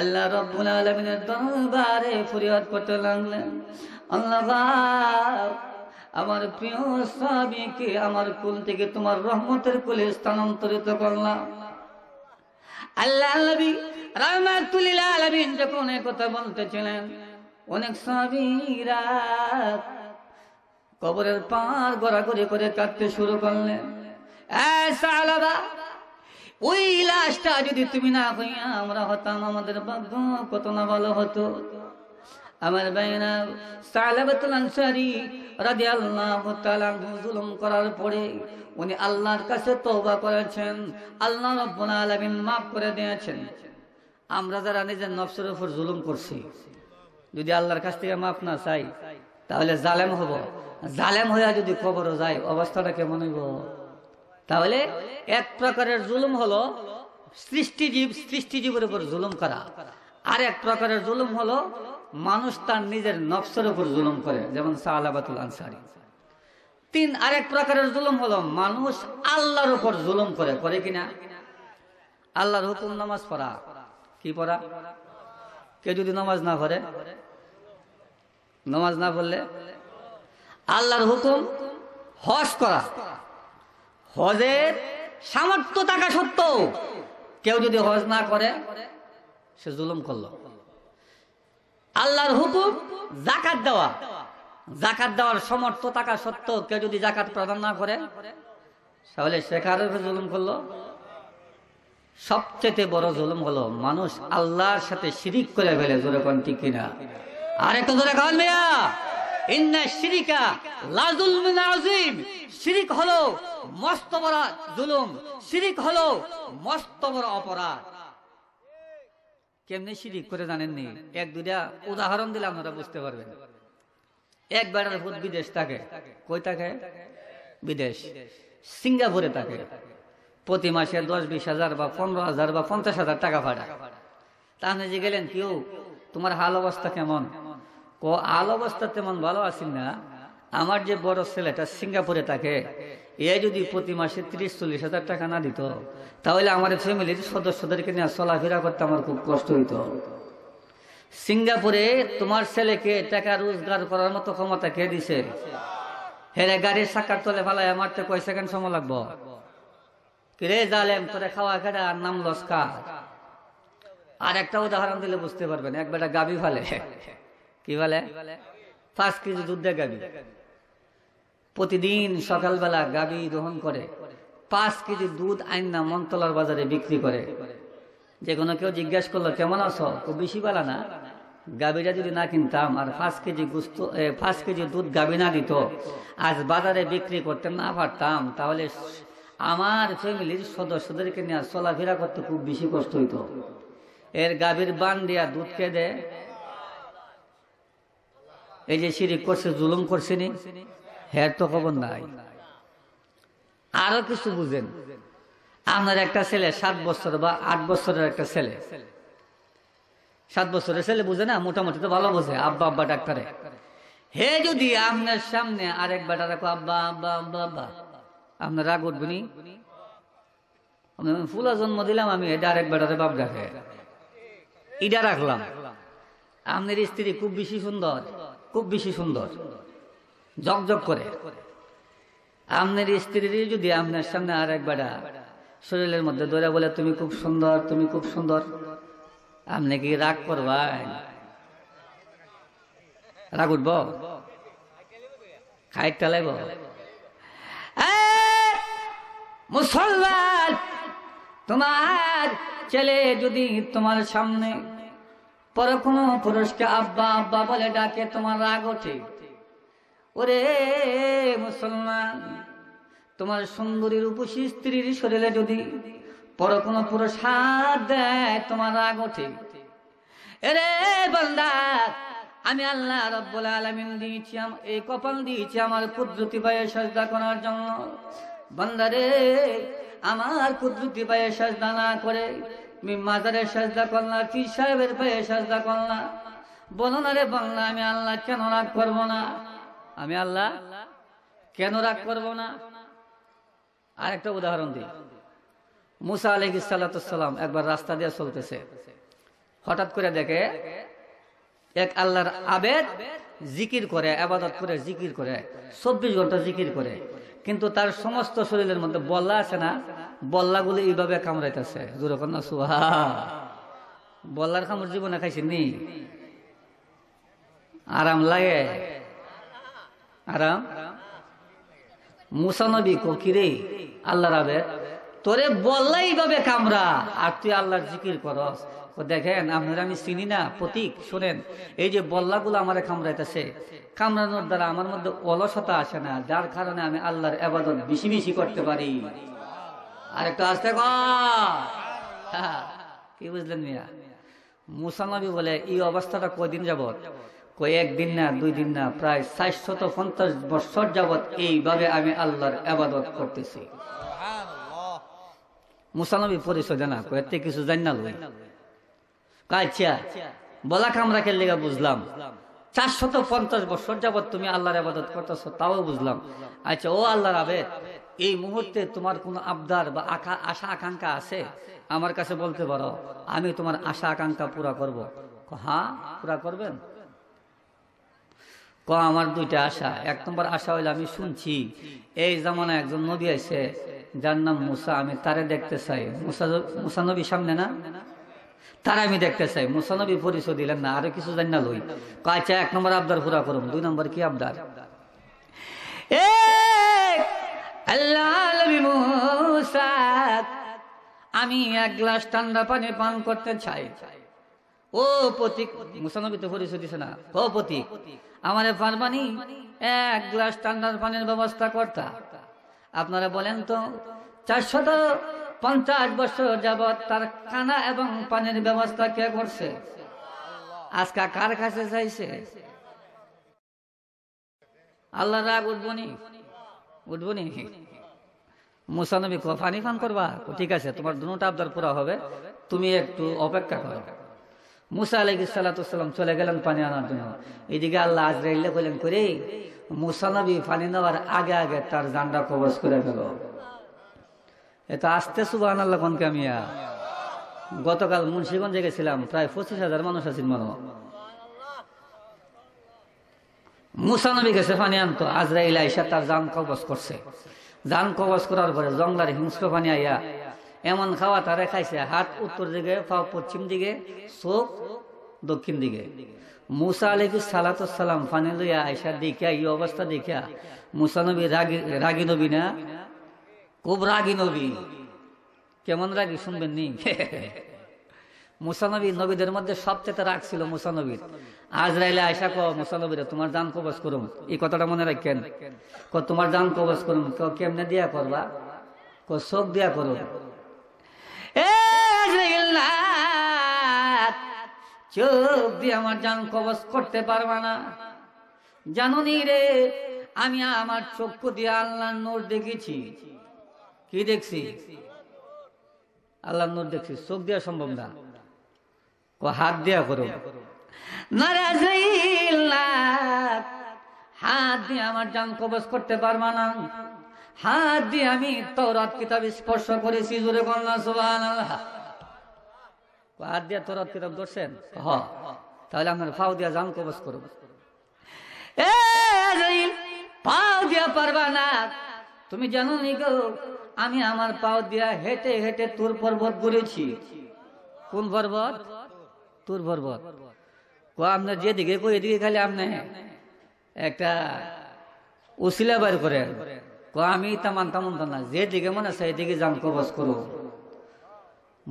আল্লাহ রব্বুল আলমিনের দরবারে ফরিয়াদ করতে লাগলেন আল্লাহ আমার প্রিয় স্বামীকে আমার কুল থেকে তোমার রহমতের কুলে স্থানান্তরিত করলাম আল্লাহ নবী রহমাতুল্লিল আলমিন যখন কথা বলতেছিলেন অনেক স্বামীরা কবরের পার গড়াগড়ি করে কাটতে শুরু করলেন এ ওই লাশটা যদি তুমি না কইয়া আমরা হতাম আমাদের ভাগ্য কত না ভালো হতো আমার বাইনা সালাবাতুল আনসারি রাদিয়াল্লাহু তাআলা জুলুম করার পরে উনি আল্লাহর কাছে তওবা করেছেন আল্লাহ রব্বুল আলামিন maaf করে দিয়েছেন আমরা যারা নিজের নফসের উপর জুলুম করছি যদি আল্লাহর কাছ থেকে মাফ না চাই তাহলে জালেম হব জালেম হইয়া যদি কবরও যায় অবস্থাটা কেমন হইব তাহলে এক প্রকারের জুলুম হলো সৃষ্টিজীব সৃষ্টিজীবের উপর জুলুম করা আর এক প্রকারের জুলুম হলো মানুষ তার নিজের নকশের উপর জুলুম করে যেমন সাহাবাতুল আনসারি তিন আরেক প্রকারের জুলুম হলো মানুষ আল্লাহর উপর জুলুম করে করে কিনা আল্লাহর হুকুম নামাজ পড়া কি পড়া কে যদি নামাজ না পড়ে নামাজ না পড়লে আল্লাহর হুকুম হস করা হজের সামর্থ্য থাকা সত্ত্বেও কেউ যদি হজ না করে সে জুলুম করল আল্লাহর হুকুম জাকাত দেওয়া জাকাত দেওয়ার সমর্থ থাকা সত্ত্বেও কেউ যদি জাকাত প্রদান না করে তাহলে সেখানে জুলুম করলো সবচেয়ে বড় জুলুম হলো মানুষ আল্লাহর সাথে শিরিক করে ফেলে জোরে কন ঠিক কিনা আর জোরে খান মিয়া জানেননি এক দুটা উদাহরণ দিলে আপনারা বুঝতে পারবেন এক বেড়ার ভূত বিদেশ থাকে কই থাকে বিদেশ সিঙ্গাপুরে থাকে প্রতি মাসে দশ বিশ হাজার বা পনেরো হাজার বা পঞ্চাশ হাজার টাকা ভাড়া তাহলে যে গেলেন কেউ তোমার হাল অবস্থা কেমন ক আল অবস্থা তেমন ভালো আছেন না আমার যে বড় ছেলেটা সিঙ্গাপুরে থাকে এ যদি প্রতি মাসে ত্রিশ চল্লিশ হাজার টাকা না দিত তাহলে আমার ফ্যামিলির সদস্যদেরকে নিয়ে চলাফেরা করতে আমার খুব কষ্ট হইত সিঙ্গাপুরে তোমার ছেলেকে টাকা রোজগার করার মতো ক্ষমতা কে দিছে হেরে গাড়ির সাক্ষাৎ তলে ফেলায় আমার তো কয় সেকেন্ড সময় লাগবো কিরে জালেম তোরে খাওয়া খেটা আর নাম লস্কা আর একটা উদাহরণ দিলে বুঝতে পারবেন এক বেটা গাবি ফালে কি বলে পাঁচ কেজি দুধ দেয় গাভী প্রতিদিন সকালবেলা গাভী দহন করে পাঁচ কেজি দুধ আইনা মন্তলার বাজারে বিক্রি করে যে কোনো কেউ জিজ্ঞেস করলো কেমন আছো খুব বেশি বেলা না গাভীরা যদি না কিনতাম আর পাঁচ কেজি গুস্ত পাঁচ কেজি দুধ গাভী না দিত আজ বাজারে বিক্রি করতে না পারতাম তাহলে আমার ফ্যামিলির সদস্যদেরকে নিয়ে চলাফেরা করতে খুব বেশি কষ্ট হইতো এর গাভীর বান দিয়া দুধ কে দেয় এই যে সিরিক করছে জুলুম করছে নি হ্যাঁ তো খবর নাই আরো কিছু বুঝেন আপনার একটা ছেলে সাত বছর বা আট বছরের একটা ছেলে সাত বছরের ছেলে বুঝে না মোটামুটি তো ভালো বোঝে আব্বা আব্বা ডাক্তারে হে যদি আপনার সামনে আরেক বেটা রাখো আব্বা আব্বা আব্বা আব্বা আপনার রাগ উঠবেনি ফুলা জন্ম দিলাম আমি এটা আরেক বেটারে বাপ রাখে এটা রাখলাম আপনার স্ত্রী খুব বেশি সুন্দর খুব বেশি সুন্দর জকজক করে আপনার স্ত্রীর যদি আপনার সামনে আর একবার শরীরের মধ্যে দৌড়া বলে তুমি খুব সুন্দর তুমি খুব সুন্দর আপনি কি রাগ করবেন রাগ উঠব খাই টালাইব মুসলমান তোমার ছেলে যদি তোমার সামনে পরে কোনো পুরুষকে আব্বা আব্বা বলে ডাকে তোমার রাগ ওঠে ওরে মুসলমান তোমার সুন্দরী রূপসী স্ত্রীর শরীরে যদি পর কোনো পুরুষ হাত দেয় তোমার রাগ ওঠে এরে বন্দা আমি আল্লাহ রব্বুল আলমিন দিয়েছি এই কপাল দিয়েছি আমার কুদরতি পায়ে সজদা করার জন্য বান্দারে আমার কুদরতি পায়ে সজদা না করে আমি মাজারে সাজদা করলা পীর সাহেবের পায়ে সাজদা করলা বলো না রে বাংলা আমি আল্লাহ কেন রাগ করবো না আমি আল্লাহ কেন রাগ করবো না আর একটা উদাহরণ দিই মুসা আলহ সাল্লাম একবার রাস্তা দিয়ে চলতেছে হঠাৎ করে দেখে এক আল্লাহর আবেদ জিকির করে আবাদত করে জিকির করে চব্বিশ ঘন্টা জিকির করে কিন্তু তার সমস্ত শরীরের মধ্যে বল্লা আছে না বল্লাগুলো এইভাবে কামড়াইতেছে বল্লার কামড় জীবনে খাইছে নি আরাম লাগে আরাম মুসানবী কিরে আল্লাহ রাবে তোরে বল্লা এইভাবে কামড়া আর তুই আল্লাহর জিকির করস দেখেন আপনারা আমি চিনি না প্রতীক শোনেন এই যে বল্লাগুলো আমার কামড়াইতেছে কামড়ানোর দ্বারা আমার মধ্যে অলসতা আসে না যার কারণে আমি আল্লাহর আবাদত বেশি বেশি করতে পারি আর একটু আসতে কি বুঝলেন মিয়া মুসানবী বলে এই অবস্থাটা কদিন যাবৎ একদিন না দুই দিন না প্রায় ষাটশত পঞ্চাশ বছর যাবৎ এইভাবে আমি আল্লাহর আবাদত করতেছি মুসানবী পরিচয় জানা কয়েকটি কিছু জান না লই কাচ্ছা বলা কামরাকে লেগে বুঝলাম চারশত পঞ্চাশ বছর যাবৎ তুমি আল্লাহর আবাদত করতেছ তাও বুঝলাম আচ্ছা ও আল্লাহর আবেদ এই মুহূর্তে তোমার কোনো আবদার বা আশা আকাঙ্ক্ষা আছে আমার কাছে বলতে পারো আমি তোমার আশা আকাঙ্ক্ষা পুরা করব। হ্যাঁ পুরা করবেন ক আমার দুইটা আশা এক নম্বর আশা হইলে আমি শুনছি এই জামানায় একজন নবী আছে যার নাম মুসা আমি তারে দেখতে চাই মুসা মুসা নবী সামনে না তারা আমি দেখতে চাই মুসানবী পরিচয় দিলেন না আরো কিছু জানি না লই আচ্ছা, এক নম্বর আবদার পুরা করুন দুই নম্বর কি আবদার এই আল্লাহ নবী মুসা আমি এক গ্লাস ঠান্ডা পানি পান করতে চাই ও প্রতীক মুসানবী তো পরিচয় শুধিছে না ও প্রতীক আমাদের ফারমানি এক গ্লাস ঠান্ডার পানির ব্যবস্থা করতা আপনারা বলেন তো চারশত পঞ্চাশ বছর যাবৎ তার কানা এবং পানির ব্যবস্থা কে করছে আজকে কার কাছে চাইছে আল্লাহ রাগ উঠবনি উঠবো নি মুসানবী কো পানি ফান করবা ঠিক আছে তোমার দুটা আবদার পুরা হবে তুমি একটু অপেক্ষা করো মুসা আলাইকি সাল্লাম চলে গেলেন পানি আনার জন্য এদিকে আল্লাহ আজরাইল্লা বললেন করে মুসানবী পানি নেওয়ার আগে আগে তার জান্ডা কবজ করে গেল এত আসতে শুভ সুবাহ আল্লাহ কনকামিয়া গতকাল মুন্সিগঞ্জে গেছিলাম প্রায় পঁচিশ হাজার মানুষ আছেন মানুষ মুসানবী গেছে পানি আনতো আজরাইল আইসা তার জান কবচ করছে জান কবচ করার পরে জঙ্গলের হিংস্র পানি আইয়া এমন খাওয়া তারে খাইছে হাত উত্তর দিকে পাও পশ্চিম দিকে চোখ দক্ষিণ দিকে মুসা আলহিকু সালাত সালাম ফানি লইয়া আয়সা দেখিয়া এই অবস্থা দেখিয়া মুসা নবী রাগি রাগি নবী না খুব রাগি নবী কেমন রাগি শুনবেন নি মুসানবী নবীদের মধ্যে সবচেয়ে রাগ ছিল মুসানবীর আজ রাইলে আয়সা কো মুসানবীর তোমার জান কবজ করুন এই কথাটা মনে রাখেন ক তোমার জান কবজ করুম ক কেমনে দিয়া করবা ক শোক দিয়া করো চোখ দিয়ে আমার জান কবজ করতে পারবা না জানুনি রে আমি আমার চক্ষু দিয়ে আল্লাহ নোর দেখেছি কি দেখছি আল্লাহ নোর দেখছি চোখ দেওয়া সম্ভব না ও হাত দিয়া করো হাত দিয়ে আমার জান কবজ করতে পারবা না হাত দিয়ে আমি তৌরাত কিতাব স্পর্শ করেছি জোরে কল্লা সোহান হাত দিয়ে তৌরাত কিতাব ধরছেন হ তাহলে আমার ফাও দিয়া জান কবজ করো পাও দিয়া পারবা না তুমি জানো নি আমি আমার পাও দিয়া হেঁটে হেঁটে তোর পর্বত ঘুরেছি কোন পর্বত তোর বরবর কো আপনার যেদিকে কো এদিকে খালি আপনি একটা উসিলা বের করে কো আমি তামান তেমন না যেদিকে মনে আছে এদিকে যান কবচ করো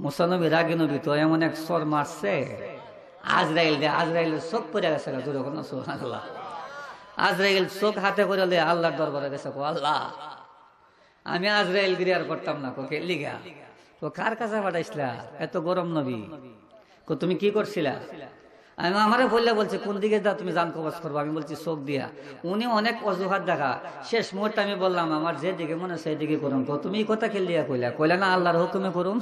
মুসানবী রাগি নবী তো এমন এক সর মারছে আজরাইল দে আজরাইল সব পরে গেছে জোরে কোনো আল্লাহ আজরাইল চোখ হাতে করে লে আল্লাহর দরবারে গেছে কো আল্লাহ আমি আজরাইল গিরিয়ার করতাম না কো কে লিগা তো কার কাছে পাঠাইছিলা এত গরম নবী তুমি কি করছিলা আমি আমারে বললে বলছে কোন দিকে যা তুমি জান কবচ করবো আমি বলছি চোখ দিয়া উনি অনেক অজুহাত দেখা শেষ মুহূর্তে আমি বললাম আমার যে দিকে মনে সেই দিকে করুন তুমি কথা দিয়া কইলা কইলা না আল্লাহর হুকুমে করুন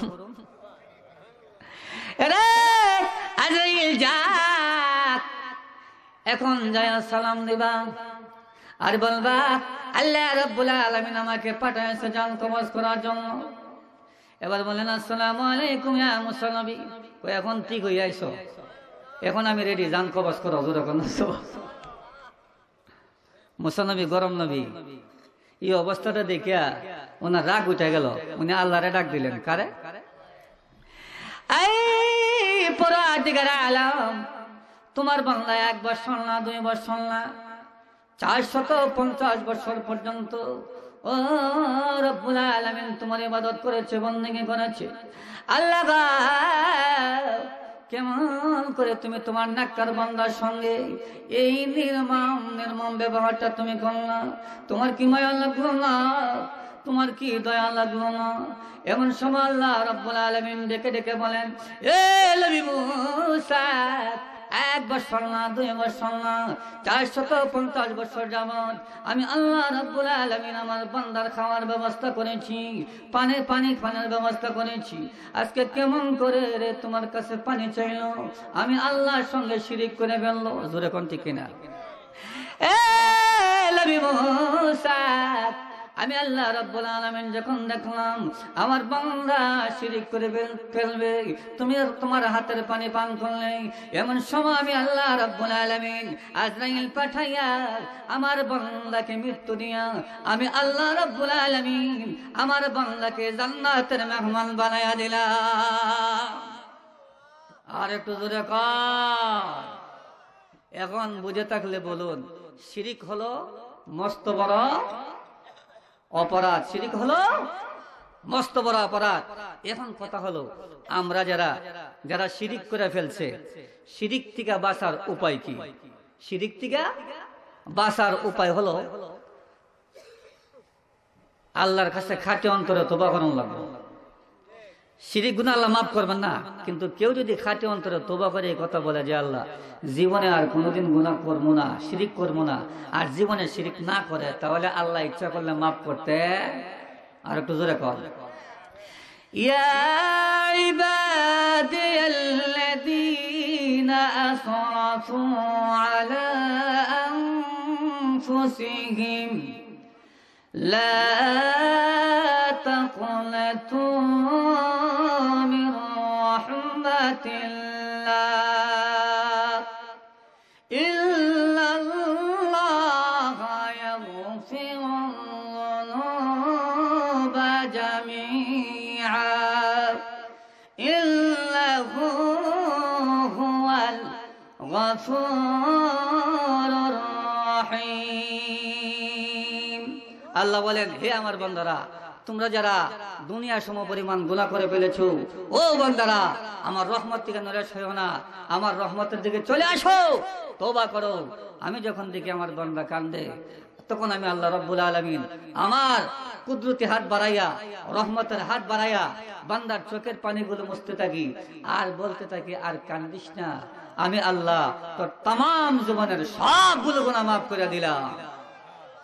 এখন যায় সালাম দিবা আর বলবা আল্লাহ রব্বুল আলমিন আমাকে পাঠায়ছে জান কবচ করার জন্য এবার বলেন আসসালামু আলাইকুম ইয়া মুসানবী ও এখন ঠিক হইয়া আইস এখন আমি রেডি যান কবাস করো হজুর এখন মুসানবী গরম নবী এই অবস্থাটা দেখিয়া ওনার রাগ উঠে গেল উনি আল্লাহরে ডাক দিলেন কারে তোমার বাংলায় একবার শুনলা দুইবার শুনলা চারশত পঞ্চাশ বছর পর্যন্ত ও রব্বুল আলামিন তোমার ইবাদত করেছে বন্দেগি করেছে আল্লাহ কেমন করে তুমি তোমার নাক্কার বান্দার সঙ্গে এই নির্মম নির্মম ব্যবহারটা তুমি করলা তোমার কি মায়া লাগলো না তোমার কি দয়া লাগলো না এমন সময় আল্লাহ রব্বুল আলামিন ডেকে ডেকে বলেন এ লবি মুসা এক বছর না দুই বছর না চারশত পঞ্চাশ বছর যাবত আমি আল্লাহ রব্বুল আলমিন আমার বান্দার খাওয়ার ব্যবস্থা করেছি পানি পানি খানের ব্যবস্থা করেছি আজকে কেমন করে রে তোমার কাছে পানি চাইল আমি আল্লাহর সঙ্গে শিরিক করে ফেললো জোরে কোন ঠিক এ লবি মোসা আমি আল্লাহ রব্বুল আলমিন যখন দেখলাম আমার বান্দা শিরিক করে ফেলবে তুমি তোমার হাতের পানি পান করলে এমন সময় আমি আল্লাহ রাব্বুল আলামিন আজরাইল পাঠাইয়া আমার বান্দাকে মৃত্যু দিয়া আমি আল্লাহ রব্বুল আলমিন আমার বান্দাকে জান্নাতের মেহমান বানাইয়া দিলা আর একটু জোরে কর এখন বুঝে থাকলে বলুন শিরিক হলো মস্ত বড় অপরাধ শিরিক হলো মস্ত বড় অপরাধ এখন কথা হলো আমরা যারা যারা শিরিক করে ফেলছে সিরিক থেকে বাঁচার উপায় কি সিরিক থেকে বাঁচার উপায় হলো আল্লাহর কাছে খাটে অন্তরে তো বাগানো লাগবে সিঁড়ি গুণা আল্লাহ মাফ করবেন না কিন্তু কেউ যদি খাটে অন্তরে তোবা করে এই কথা বলে যে আল্লাহ জীবনে আর কোনোদিন গুণা করবো না শিরিক করবো না আর জীবনে শিরিক না করে তাহলে আল্লাহ ইচ্ছা করলে মাফ করতে আর একটু জোরে কর أنفسهم لا تقنطوا আল্লাহ বলেন হে আমার বন্ধারা তোমরা যারা দুনিয়া সম পরিমাণ গুণা করে ফেলেছ ও বন্দারা আমার রহমত থেকে নরেশ হয়েও না আমার রহমতের দিকে চলে আসো তোবা করো আমি যখন দেখি আমার বন্ধা কান্দে তখন আমি আল্লাহ রব্বুল আলমিন আমার কুদরতি হাত বাড়াইয়া রহমতের হাত বাড়াইয়া বান্দার চোখের পানিগুলো মুছতে থাকি আর বলতে থাকি আর কান্দিস না আমি আল্লাহ তোর তাম জীবনের সবগুলো গুণা মাফ করে দিলাম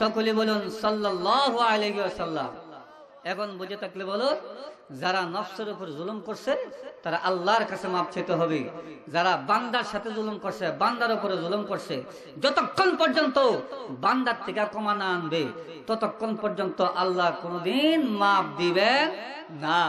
সকলে বলুন সাল্লাহ এখন বুঝে থাকলে বলো যারা নফসের উপর জুলুম করছে তারা আল্লাহর কাছে মাপ চাইতে হবে যারা বান্দার সাথে জুলুম করছে বান্দার উপরে জুলুম করছে যতক্ষণ পর্যন্ত বান্দার থেকে কমা না আনবে ততক্ষণ পর্যন্ত আল্লাহ কোনোদিন মাপ দিবেন না